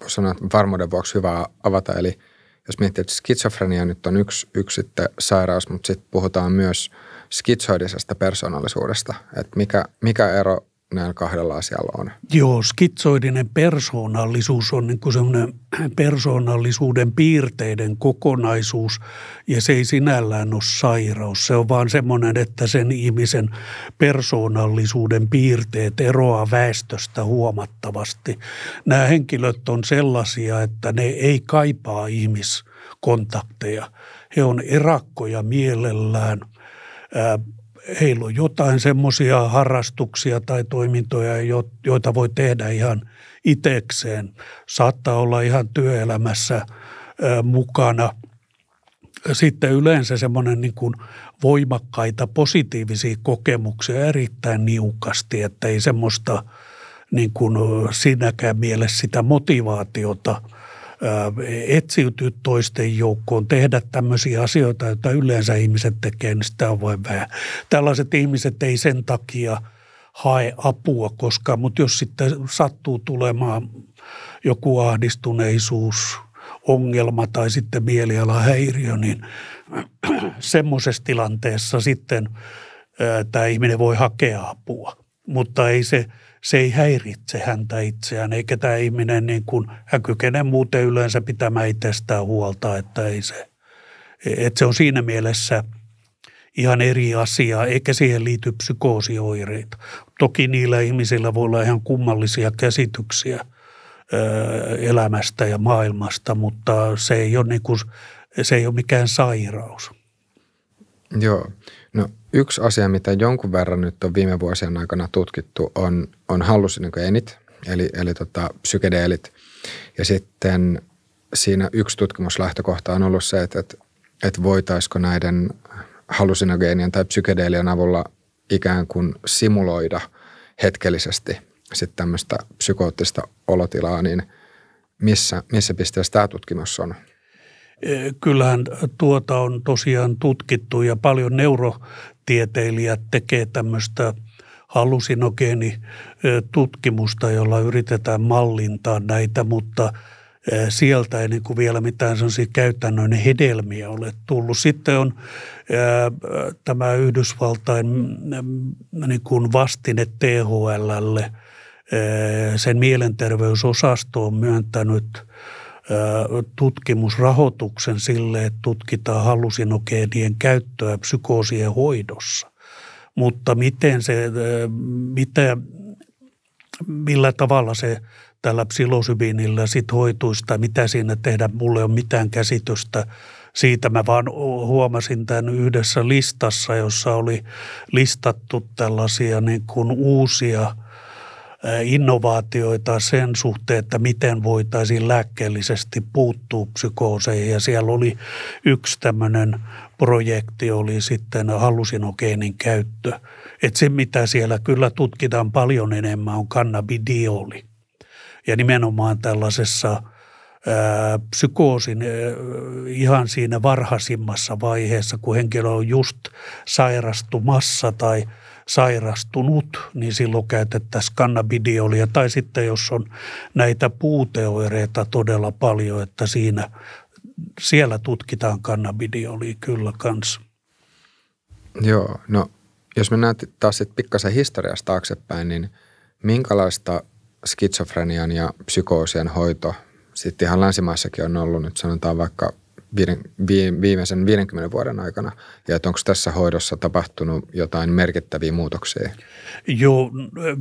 voisi sanoa varmuuden vuoksi hyvä avata. Eli jos miettii, että skitsofrenia nyt on yksi, yksi sairaus, mutta sitten puhutaan myös skitsoidisesta persoonallisuudesta. Että mikä, mikä ero näillä kahdella asialla on. Joo, skitsoidinen persoonallisuus on niin kuin semmoinen persoonallisuuden piirteiden kokonaisuus ja se ei sinällään ole sairaus. Se on vaan semmoinen, että sen ihmisen persoonallisuuden piirteet eroaa väestöstä huomattavasti. Nämä henkilöt on sellaisia, että ne ei kaipaa ihmiskontakteja. He on erakkoja mielellään – heillä on jotain semmoisia harrastuksia tai toimintoja, joita voi tehdä ihan itekseen. Saattaa olla ihan työelämässä mukana. Sitten yleensä semmoinen niin kuin voimakkaita positiivisia kokemuksia erittäin niukasti, että ei semmoista niin kuin sinäkään mielessä sitä motivaatiota – etsiytyä toisten joukkoon, tehdä tämmöisiä asioita, joita yleensä ihmiset tekee, niin sitä on vain vähän. Tällaiset ihmiset ei sen takia hae apua, koska, mutta jos sitten sattuu tulemaan joku ahdistuneisuus, ongelma tai sitten mielialahäiriö, niin [CLEARS THROAT] semmoisessa tilanteessa sitten tämä ihminen voi hakea apua. Mutta ei se, se ei häiritse häntä itseään, eikä tämä ihminen niin kuin, hän kykene muuten yleensä pitämään itsestään huolta, että ei se, että se on siinä mielessä ihan eri asia, eikä siihen liity psykoosioireita. Toki niillä ihmisillä voi olla ihan kummallisia käsityksiä elämästä ja maailmasta, mutta se ei ole, niin kuin, se ei ole mikään sairaus. Joo. No yksi asia, mitä jonkun verran nyt on viime vuosien aikana tutkittu, on, on hallusinogeenit, eli, eli tota, psykedeelit. Ja sitten siinä yksi tutkimuslähtökohta on ollut se, että, että, että voitaisiko näiden hallusinogeenien tai psykedeelien avulla ikään kuin simuloida hetkellisesti sitten tämmöistä psykoottista olotilaa, niin missä, missä pisteessä tämä tutkimus on? Eh, kyllähän tuota on tosiaan tutkittu ja paljon neurotieteilijät tekee tämmöistä hallusinogeenitutkimusta, eh, jolla yritetään mallintaa näitä, mutta eh, sieltä niin kuin vielä mitään sellaisia käytännön hedelmiä ole tullut. Sitten on ää, tämä Yhdysvaltain mm, niin kuin vastine THLlle, ää, sen mielenterveysosasto on myöntänyt – tutkimusrahoituksen sille, että tutkitaan hallusinogeenien käyttöä psykoosien hoidossa. Mutta miten se, mitä, millä tavalla se tällä psilosybiinillä sitten hoituisi tai mitä siinä tehdä, mulle ei ole mitään käsitystä siitä. Mä vaan huomasin tämän yhdessä listassa, jossa oli listattu tällaisia niin kuin uusia – innovaatioita sen suhteen, että miten voitaisiin lääkkeellisesti puuttua psykooseihin. Ja siellä oli yksi tämmöinen projekti, oli sitten hallusinogeenin käyttö. Et se, mitä siellä kyllä tutkitaan paljon enemmän, on kannabidioli. Ja nimenomaan tällaisessa psykoosin ihan siinä varhaisimmassa vaiheessa, kun henkilö on just sairastumassa tai – sairastunut, niin silloin käytettäisiin kannabidiolia. Tai sitten jos on näitä puuteoireita todella paljon, että siinä, siellä tutkitaan kannabidiolia kyllä kanssa. Joo, no jos mennään taas sitten pikkasen historiasta taaksepäin, niin minkälaista skitsofrenian ja psykoosien hoito sitten ihan länsimaissakin on ollut nyt sanotaan vaikka viiden, viimeisen 50 vuoden aikana ja että onko tässä hoidossa tapahtunut jotain merkittäviä muutoksia? Joo,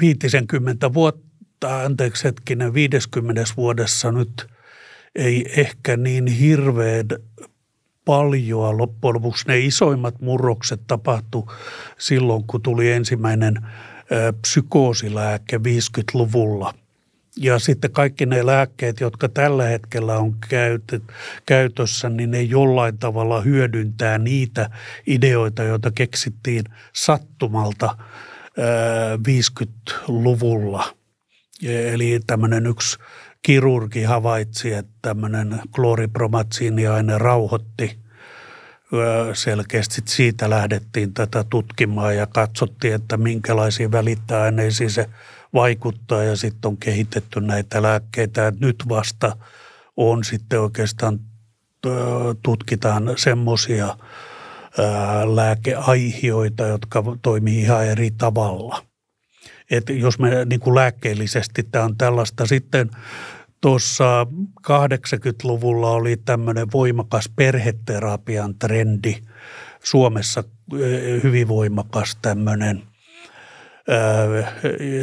50 vuotta, anteeksi hetkinen, 50 vuodessa nyt ei ehkä niin hirveän paljoa. Loppujen lopuksi ne isoimmat murrokset tapahtu silloin, kun tuli ensimmäinen psykoosilääke 50-luvulla – ja sitten kaikki ne lääkkeet, jotka tällä hetkellä on käytössä, niin ne jollain tavalla hyödyntää niitä ideoita, joita keksittiin sattumalta 50-luvulla. Eli tämmöinen yksi kirurgi havaitsi, että tämmöinen klooripromatsiiniaine rauhoitti selkeästi. Siitä lähdettiin tätä tutkimaan ja katsottiin, että minkälaisiin välittäjäaineisiin se – vaikuttaa ja sitten on kehitetty näitä lääkkeitä. Nyt vasta on sitten oikeastaan tutkitaan semmoisia lääkeaihioita, jotka toimii ihan eri tavalla. Et jos me niin kuin lääkkeellisesti tämä on tällaista. Sitten tuossa 80-luvulla oli tämmöinen voimakas perheterapian trendi. Suomessa hyvin voimakas tämmöinen –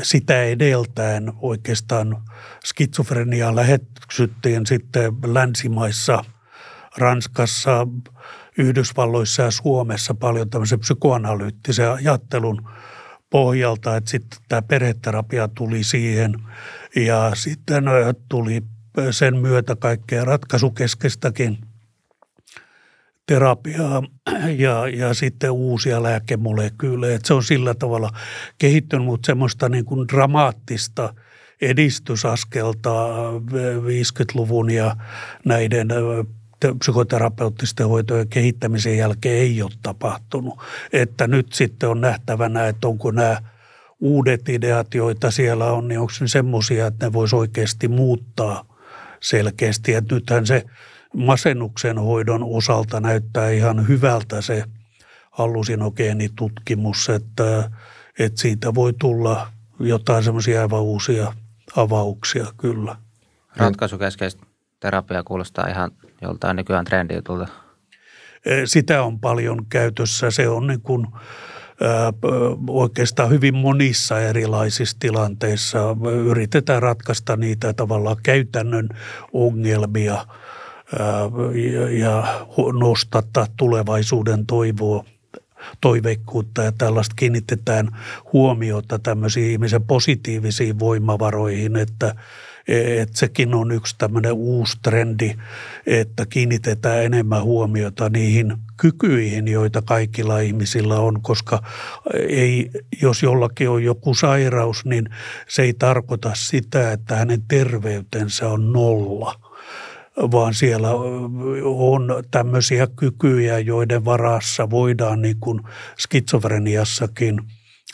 sitä edeltäen oikeastaan skitsofreniaa lähetyksyttiin sitten länsimaissa, Ranskassa, Yhdysvalloissa ja Suomessa paljon tämmöisen psykoanalyyttisen ajattelun pohjalta, että sitten tämä perheterapia tuli siihen ja sitten tuli sen myötä kaikkea ratkaisukeskeistäkin – terapiaa ja, ja sitten uusia lääkemolekyylejä. se on sillä tavalla kehittynyt, mutta semmoista niin kuin dramaattista edistysaskelta 50-luvun ja näiden psykoterapeuttisten hoitojen kehittämisen jälkeen ei ole tapahtunut. Että nyt sitten on nähtävänä, että onko nämä uudet ideat, joita siellä on, niin onko ne semmoisia, että ne voisi oikeasti muuttaa selkeästi. Että nythän se – masennuksen hoidon osalta näyttää ihan hyvältä se hallusinogeenitutkimus, että, että siitä voi tulla jotain semmoisia aivan uusia avauksia kyllä. Ratkaisukeskeistä terapia kuulostaa ihan joltain nykyään trendiltä. Eh, sitä on paljon käytössä. Se on niin kuin, oikeastaan hyvin monissa erilaisissa tilanteissa. Yritetään ratkaista niitä tavallaan käytännön ongelmia – ja nostata tulevaisuuden toivoa toiveikkuutta ja tällaista kiinnitetään huomiota tämmöisiin ihmisen positiivisiin voimavaroihin, että, e, että sekin on yksi tämmöinen uusi trendi, että kiinnitetään enemmän huomiota niihin kykyihin, joita kaikilla ihmisillä on, koska ei, jos jollakin on joku sairaus, niin se ei tarkoita sitä, että hänen terveytensä on nolla – vaan siellä on tämmöisiä kykyjä, joiden varassa voidaan niin kuin skitsofreniassakin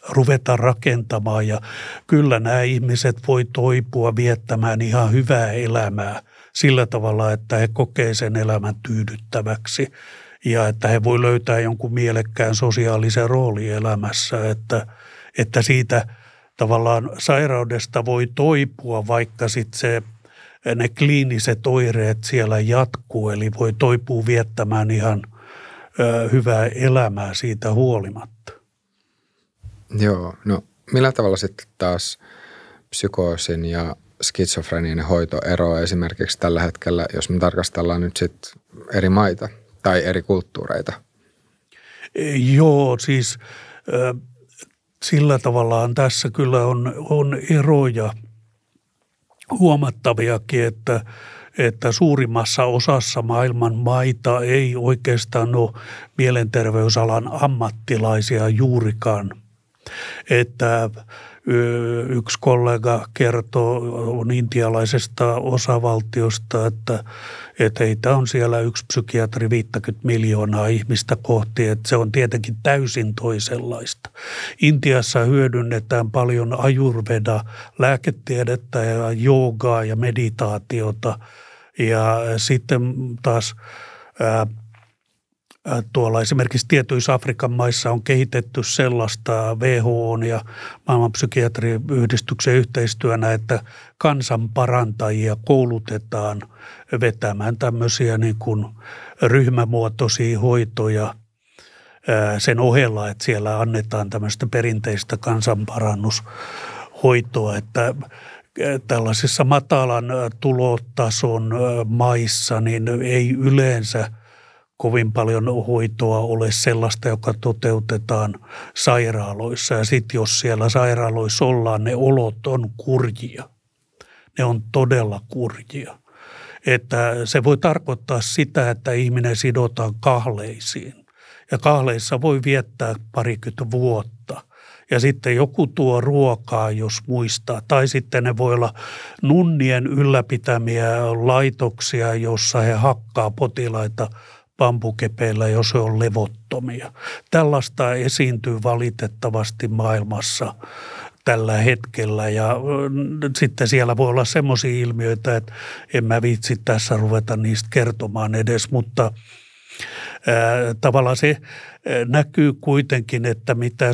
ruveta rakentamaan. Ja kyllä nämä ihmiset voi toipua viettämään ihan hyvää elämää sillä tavalla, että he kokee sen elämän tyydyttäväksi ja että he voi löytää jonkun mielekkään sosiaalisen roolin elämässä, että, että siitä tavallaan sairaudesta voi toipua, vaikka sitten se Äh, ne kliiniset oireet siellä jatkuu, eli voi toipua viettämään ihan ö, äh, hyvää elämää siitä huolimatta. Joo, no millä tavalla sitten taas psykoosin ja skitsofrenian hoito eroaa esimerkiksi tällä hetkellä, jos me tarkastellaan nyt sitten eri maita tai eri kulttuureita? Joo, siis ö, äh, sillä tavallaan tässä kyllä on, on eroja – huomattaviakin, että, että suurimmassa osassa maailman maita ei oikeastaan ole mielenterveysalan ammattilaisia juurikaan. Että yksi kollega kertoo on intialaisesta osavaltiosta, että että heitä on siellä yksi psykiatri 50 miljoonaa ihmistä kohti, että se on tietenkin täysin toisenlaista. Intiassa hyödynnetään paljon ajurveda, lääketiedettä ja joogaa ja meditaatiota ja sitten taas – Tuolla esimerkiksi tietyissä Afrikan maissa on kehitetty sellaista WHO ja maailman psykiatriyhdistyksen yhteistyönä, että kansanparantajia koulutetaan vetämään tämmöisiä niin kuin ryhmämuotoisia hoitoja – sen ohella, että siellä annetaan tämmöistä perinteistä kansanparannushoitoa, että tällaisissa matalan tulotason maissa niin ei yleensä kovin paljon hoitoa ole sellaista, joka toteutetaan sairaaloissa. Ja sitten jos siellä sairaaloissa ollaan, ne olot on kurjia. Ne on todella kurjia. Että se voi tarkoittaa sitä, että ihminen sidotaan kahleisiin. Ja kahleissa voi viettää parikymmentä vuotta. Ja sitten joku tuo ruokaa, jos muistaa. Tai sitten ne voi olla nunnien ylläpitämiä laitoksia, jossa he hakkaa potilaita – bambukepeillä, jos on levottomia. Tällaista esiintyy valitettavasti maailmassa tällä hetkellä ja sitten siellä voi olla semmoisia ilmiöitä, että en mä viitsi tässä ruveta niistä kertomaan edes, mutta tavallaan se näkyy kuitenkin, että mitä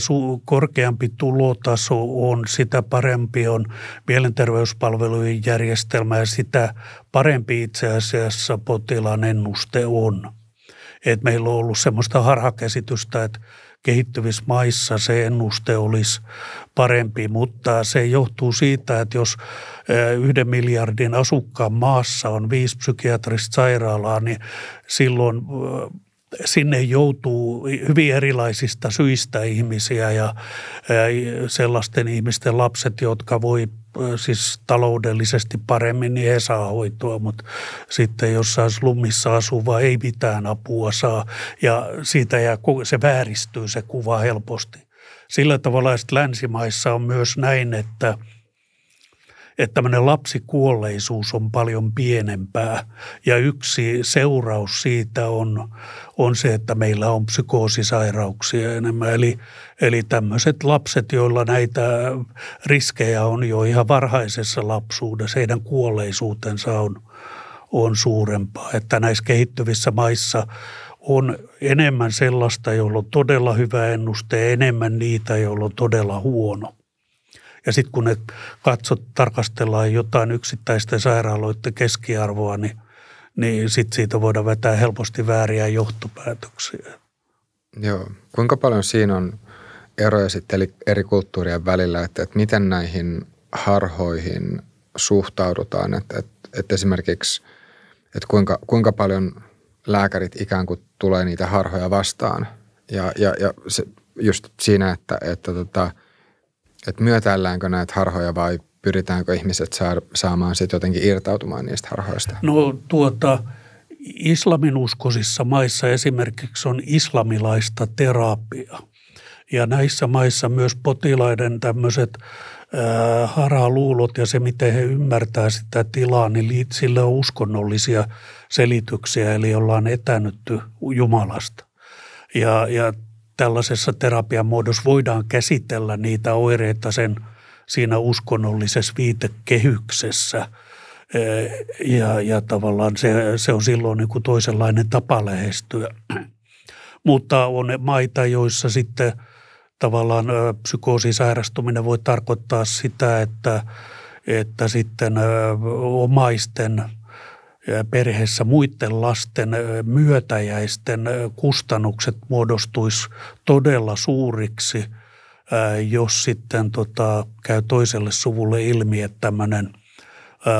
korkeampi tulotaso on, sitä parempi on mielenterveyspalvelujen järjestelmä ja sitä parempi itse asiassa potilaan ennuste on että meillä on ollut semmoista harhakäsitystä, että kehittyvissä maissa se ennuste olisi parempi, mutta se johtuu siitä, että jos eh, yhden miljardin asukkaan maassa on viisi psykiatrista sairaalaa, niin silloin eh, sinne joutuu hyvin erilaisista syistä ihmisiä ja eh, sellaisten ihmisten lapset, jotka voi siis taloudellisesti paremmin, niin he saa hoitoa, mutta sitten jossain slummissa asuva ei mitään apua saa ja siitä jää, se vääristyy se kuva helposti. Sillä tavalla länsimaissa on myös näin, että – että tämmöinen lapsikuolleisuus on paljon pienempää. Ja yksi seuraus siitä on, on se, että meillä on psykoosisairauksia enemmän. Eli, eli tämmöiset lapset, joilla näitä riskejä on jo ihan varhaisessa lapsuudessa, heidän kuolleisuutensa on, on suurempaa. Että näissä kehittyvissä maissa on enemmän sellaista, jolla on todella hyvä ennuste ja enemmän niitä, joilla on todella huono. Ja sitten kun ne katsot, tarkastellaan jotain yksittäisten sairaaloiden keskiarvoa, niin, niin sitten siitä voidaan vetää helposti vääriä johtopäätöksiä. Joo. Kuinka paljon siinä on eroja sitten eri kulttuurien välillä, että, että miten näihin harhoihin suhtaudutaan, että, että, että esimerkiksi, että kuinka, kuinka paljon lääkärit ikään kuin tulee niitä harhoja vastaan ja, ja, ja se, just siinä, että, että tota, – että myötäilläänkö näitä harhoja vai pyritäänkö ihmiset saa, saamaan sitten jotenkin irtautumaan niistä harhoista? No tuota, islaminuskoisissa maissa esimerkiksi on islamilaista terapiaa. Ja näissä maissa myös potilaiden tämmöiset äh, haraluulot ja se, miten he ymmärtää sitä tilaa, niin sillä on uskonnollisia selityksiä, eli ollaan etänytty Jumalasta. Ja, ja tällaisessa terapian muodossa voidaan käsitellä niitä oireita sen siinä uskonnollisessa viitekehyksessä. Ja, ja tavallaan se, se on silloin niin kuin toisenlainen tapa lähestyä. Mutta on maita, joissa sitten tavallaan psykoosisairastuminen voi tarkoittaa sitä, että, että sitten omaisten – perheessä muiden lasten myötäjäisten kustannukset muodostuisi todella suuriksi, jos sitten tota, käy toiselle suvulle ilmi, että tämmöinen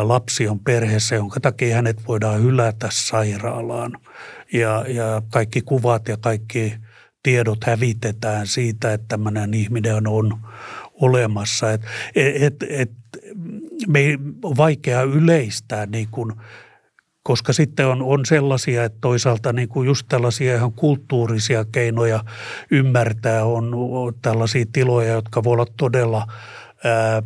lapsi on perheessä, jonka takia hänet voidaan hylätä sairaalaan. Ja, ja kaikki kuvat ja kaikki tiedot hävitetään siitä, että tämmöinen ihminen on olemassa. Et, et, et, me on vaikea yleistää niin kuin – koska sitten on, on sellaisia, että toisaalta niin kuin just tällaisia ihan kulttuurisia keinoja ymmärtää on, tällaisia tiloja, jotka voi olla todella ää,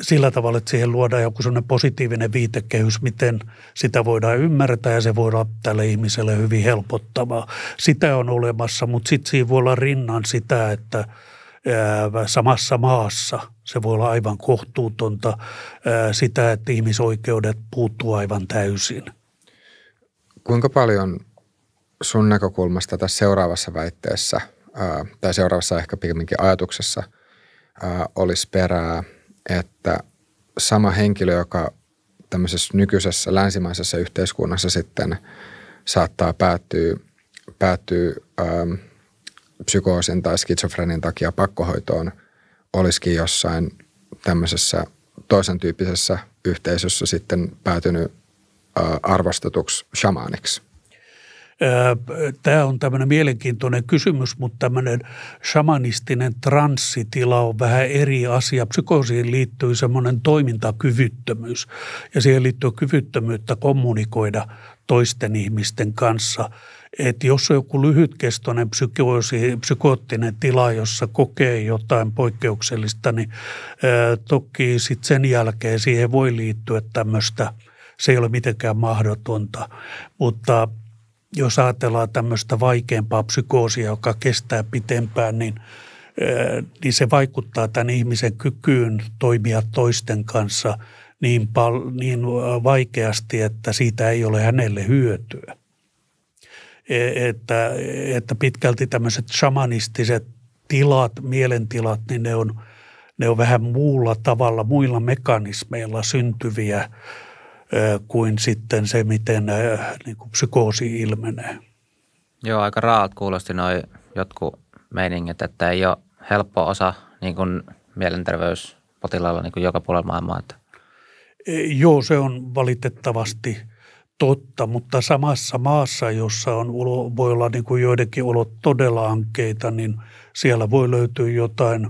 sillä tavalla, että siihen luodaan joku sellainen positiivinen viitekehys, miten sitä voidaan ymmärtää ja se voi olla tälle ihmiselle hyvin helpottavaa. Sitä on olemassa, mutta sitten siinä voi olla rinnan sitä, että – samassa maassa. Se voi olla aivan kohtuutonta sitä, että ihmisoikeudet puuttuu aivan täysin. Kuinka paljon sun näkökulmasta tässä seuraavassa väitteessä tai seuraavassa ehkä pikemminkin ajatuksessa olisi perää, että sama henkilö, joka tämmöisessä nykyisessä länsimaisessa yhteiskunnassa sitten saattaa päättyä, päättyä psykoosin tai skitsofrenin takia pakkohoitoon olisikin jossain tämmöisessä toisen tyyppisessä yhteisössä sitten päätynyt arvostetuksi shamaaniksi? Tämä on tämmöinen mielenkiintoinen kysymys, mutta tämmöinen shamanistinen transsitila on vähän eri asia. Psykoosiin liittyy semmoinen toimintakyvyttömyys ja siihen liittyy kyvyttömyyttä kommunikoida toisten ihmisten kanssa – että jos on joku lyhytkestoinen psykoosi, psykoottinen tila, jossa kokee jotain poikkeuksellista, niin toki sitten sen jälkeen siihen voi liittyä tämmöistä, se ei ole mitenkään mahdotonta, mutta jos ajatellaan tämmöistä vaikeampaa psykoosia, joka kestää pitempään, niin niin se vaikuttaa tämän ihmisen kykyyn toimia toisten kanssa niin, pal- niin vaikeasti, että siitä ei ole hänelle hyötyä. E, että, että pitkälti tämmöiset shamanistiset tilat, mielentilat, niin ne on, ne on vähän muulla tavalla, muilla mekanismeilla syntyviä e, kuin sitten se, miten e, niin kuin psykoosi ilmenee. Joo, aika raat kuulosti noin jotkut meiningit, että ei ole helppo osa niin kuin mielenterveyspotilailla niin kuin joka puolella maailmaa. Että. Joo, se on valitettavasti totta, mutta samassa maassa, jossa on voi olla niin kuin joidenkin olot todella ankeita, niin siellä voi löytyä jotain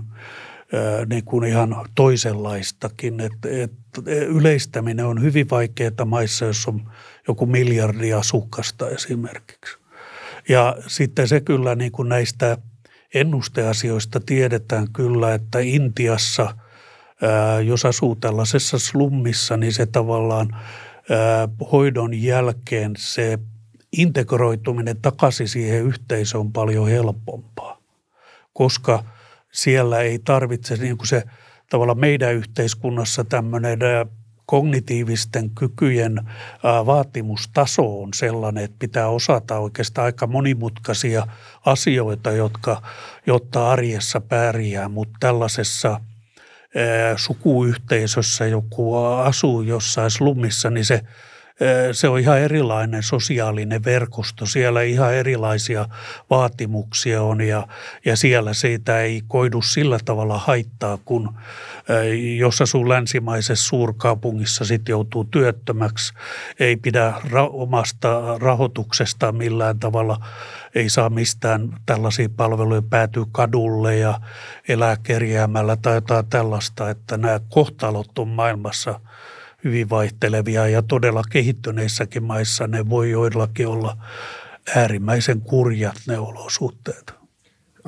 niin kuin ihan toisenlaistakin. Et, et, e, yleistäminen on hyvin vaikeaa maissa, jos on joku miljardia asukasta esimerkiksi. Ja sitten se kyllä niin kuin näistä ennusteasioista tiedetään kyllä, että Intiassa, jos asuu tällaisessa slummissa, niin se tavallaan – hoidon jälkeen se integroituminen takaisin siihen yhteisöön on paljon helpompaa, koska siellä ei tarvitse niin kuin se tavalla meidän yhteiskunnassa tämmöinen kognitiivisten kykyjen vaatimustaso on sellainen, että pitää osata oikeastaan aika monimutkaisia asioita, jotka, jotta arjessa pärjää, mutta tällaisessa – sukuyhteisössä joku asuu jossain slumissa, niin se – Eh, se on ihan erilainen sosiaalinen verkosto. Siellä ihan erilaisia vaatimuksia on ja, ja siellä siitä ei koidu sillä tavalla haittaa, kun eh, jos asuu länsimaisessa suurkaupungissa, sitten joutuu työttömäksi, ei pidä ra- omasta rahoituksesta millään tavalla, ei saa mistään tällaisia palveluja, päätyy kadulle ja elää kerjäämällä tai jotain tällaista, että nämä kohtalot on maailmassa – hyvin vaihtelevia ja todella kehittyneissäkin maissa ne voi joillakin olla äärimmäisen kurjat ne olosuhteet.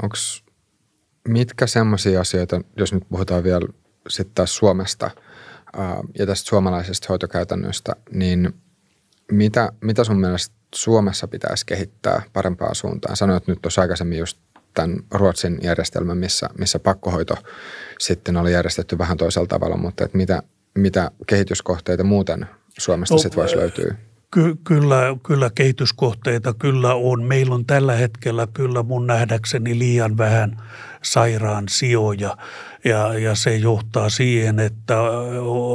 Onko mitkä semmoisia asioita, jos nyt puhutaan vielä sitten taas Suomesta ja tästä suomalaisesta hoitokäytännöstä, niin mitä, mitä sun mielestä Suomessa pitäisi kehittää parempaan suuntaan? Sanoit nyt tuossa aikaisemmin just tämän Ruotsin järjestelmän, missä, missä pakkohoito sitten oli järjestetty vähän toisella tavalla, mutta että mitä, mitä kehityskohteita muuten Suomesta no, sitten voisi löytyä? Ky- kyllä, kyllä kehityskohteita kyllä on. Meillä on tällä hetkellä kyllä mun nähdäkseni liian vähän sairaan sijoja ja, ja se johtaa siihen, että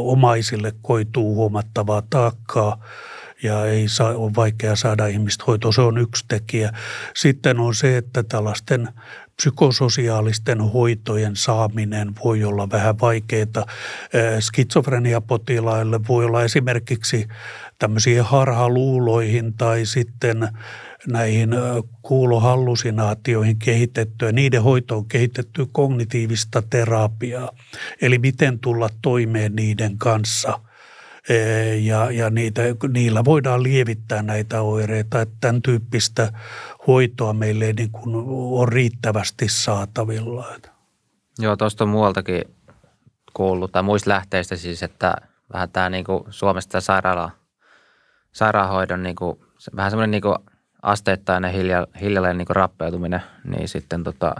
omaisille koituu huomattavaa taakkaa ja ei saa, on vaikea saada ihmistä hoitoa. Se on yksi tekijä. Sitten on se, että tällaisten psykososiaalisten hoitojen saaminen voi olla vähän vaikeaa. Skitsofreniapotilaille voi olla esimerkiksi tämmöisiin harhaluuloihin tai sitten näihin kuulohallusinaatioihin kehitettyä, niiden hoitoon kehitettyä kognitiivista terapiaa. Eli miten tulla toimeen niiden kanssa – ja, ja niitä, niillä voidaan lievittää näitä oireita. Että tämän tyyppistä hoitoa meille ei niin kuin ole riittävästi saatavilla. Joo, tuosta on muualtakin kuullut tai muista lähteistä siis, että vähän tämä niin kuin Suomesta sairaala, sairaanhoidon niin kuin, vähän semmoinen niin asteittainen hilja, hiljalleen niin kuin rappeutuminen, niin sitten tota,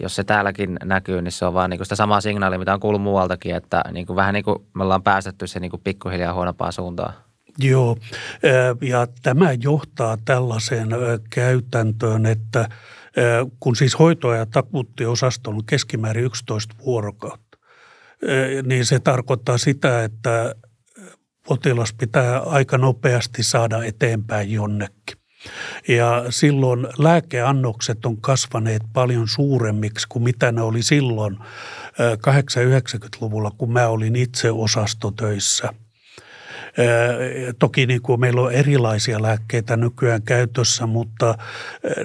jos se täälläkin näkyy, niin se on vaan niin kuin sitä samaa signaalia, mitä on kuullut muualtakin, että niin kuin vähän niin kuin me ollaan päästetty se niin kuin pikkuhiljaa huonompaan suuntaan. Joo, eh, ja tämä johtaa tällaiseen eh, käytäntöön, että eh, kun siis hoitoajat akuutti osastolla on keskimäärin 11 vuorokautta, niin se tarkoittaa sitä, että potilas pitää aika nopeasti saada eteenpäin jonnekin. Ja silloin lääkeannokset on kasvaneet paljon suuremmiksi kuin mitä ne oli silloin 80-90-luvulla, kun mä olin itse osastotöissä – Toki niin kuin meillä on erilaisia lääkkeitä nykyään käytössä, mutta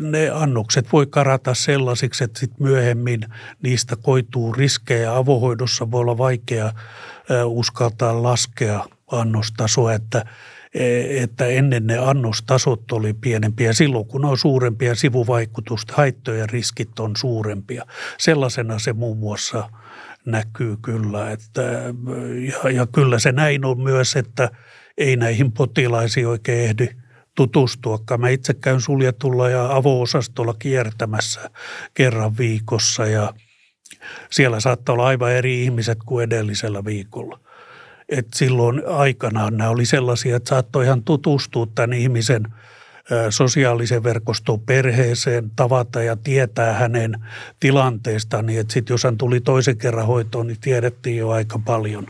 ne annokset voi karata sellaisiksi, että sit myöhemmin niistä koituu riskejä. Avohoidossa voi olla vaikea uskaltaa laskea annostasoa, että e, että ennen ne annostasot oli pienempiä. Silloin kun on suurempia sivuvaikutusta, haittojen riskit on suurempia. Sellaisena se muun muassa – näkyy kyllä. Että, ja, ja kyllä se näin on myös, että ei näihin potilaisiin oikein ehdi tutustua. Mä itse käyn suljetulla ja avoosastolla kiertämässä kerran viikossa ja siellä saattaa olla aivan eri ihmiset kuin edellisellä viikolla. Et silloin aikanaan nämä oli sellaisia, että saattoi ihan tutustua tämän ihmisen – sosiaalisen verkoston perheeseen, tavata ja tietää hänen tilanteestaan. Niin että sitten jos hän tuli toisen kerran hoitoon, niin tiedettiin jo aika paljon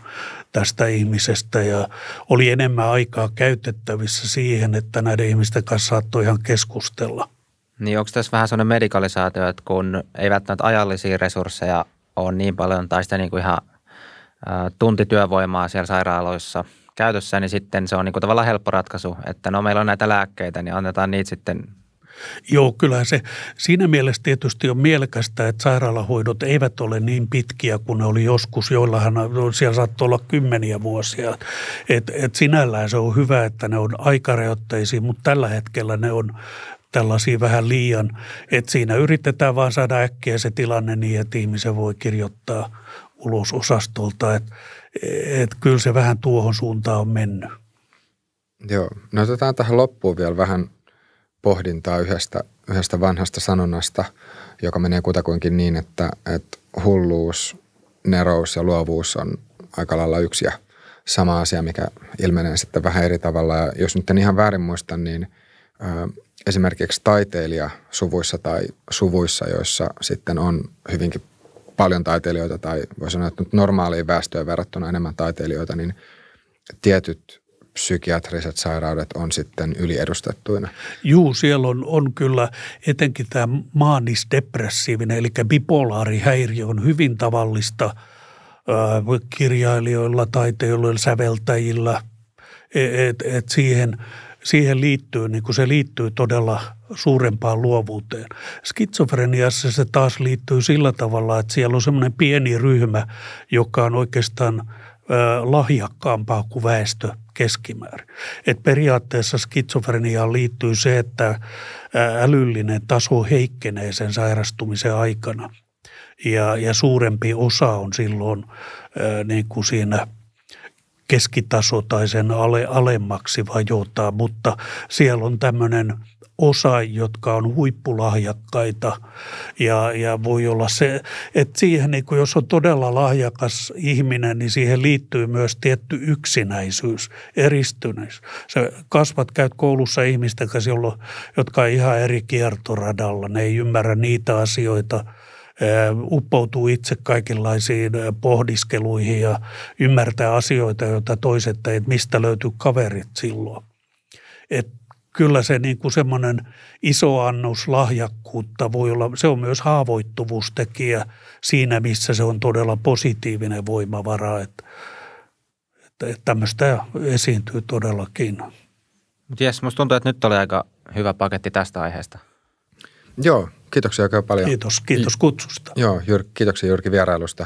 tästä ihmisestä ja oli enemmän aikaa käytettävissä siihen, että näiden ihmisten kanssa saattoi ihan keskustella. Niin onko tässä vähän sellainen medikalisaatio, että kun ei välttämättä ajallisia resursseja ole niin paljon tai sitä niin kuin ihan tuntityövoimaa siellä sairaaloissa – käytössä, niin sitten se on niin kuin tavallaan helppo ratkaisu, että no meillä on näitä lääkkeitä, niin annetaan niitä sitten Joo, kyllä se siinä mielessä tietysti on mielekästä, että sairaalahoidot eivät ole niin pitkiä kuin ne oli joskus. Joillahan siellä saattoi olla kymmeniä vuosia. Et, et sinällään se on hyvä, että ne on aikarajoitteisiin, mutta tällä hetkellä ne on tällaisia vähän liian, että siinä yritetään vaan saada äkkiä se tilanne niin, että ihmisen voi kirjoittaa ulos osastolta. Että että kyllä se vähän tuohon suuntaan on mennyt. Joo, no otetaan tähän loppuun vielä vähän pohdintaa yhdestä, yhdestä vanhasta sanonnasta, joka menee kutakuinkin niin, että, että hulluus, nerous ja luovuus on aika lailla yksi ja sama asia, mikä ilmenee sitten vähän eri tavalla. Ja jos nyt en ihan väärin muista, niin ö, esimerkiksi taiteilija suvuissa tai suvuissa, joissa sitten on hyvinkin paljon taiteilijoita tai voi sanoa, että nyt normaaliin väestöön verrattuna enemmän taiteilijoita, niin tietyt psykiatriset sairaudet on sitten yliedustettuina? Juu, siellä on, on kyllä etenkin tämä maanisdepressiivinen, eli bipolaarihäiriö on hyvin tavallista äh, kirjailijoilla, taiteilijoilla, säveltäjillä, e, että et siihen, siihen liittyy, niin se liittyy todella – suurempaan luovuuteen. Skitsofreniassa se taas liittyy sillä tavalla, että siellä on semmoinen pieni ryhmä, joka on oikeastaan lahjakkaampaa kuin väestö keskimäärin. Et periaatteessa skitsofreniaan liittyy se, että älyllinen taso heikkenee sen sairastumisen aikana. Ja, ja suurempi osa on silloin niin kuin siinä keskitaso tai sen ale, alemmaksi vajotaan, mutta siellä on tämmöinen – osa, jotka on huippulahjakkaita ja, ja voi olla se, että siihen niin kuin jos on todella lahjakas ihminen, niin siihen liittyy myös tietty yksinäisyys, eristyneisyys. Se kasvat, käyt koulussa ihmisten kanssa, jolloin, jotka on ihan eri kiertoradalla, ne ei ymmärrä niitä asioita – uppoutuu itse kaikenlaisiin pohdiskeluihin ja ymmärtää asioita, joita toiset ei, että mistä löytyy kaverit silloin. Et kyllä se niin kuin semmoinen iso annos lahjakkuutta voi olla, se on myös haavoittuvuustekijä siinä, missä se on todella positiivinen voimavara, että, että, että tämmöistä esiintyy todellakin. Mutta jes, musta tuntuu, että nyt oli aika hyvä paketti tästä aiheesta. Joo, kiitoksia oikein paljon. Kiitos, kiitos kutsusta. J- joo, Jyr, kiitoksia Jyrki vierailusta.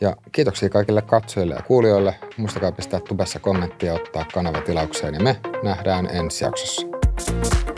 Ja kiitoksia kaikille katsojille ja kuulijoille. Muistakaa pistää tubessa kommenttia ja ottaa kanavatilaukseen ja me nähdään ensi jaksossa. Thank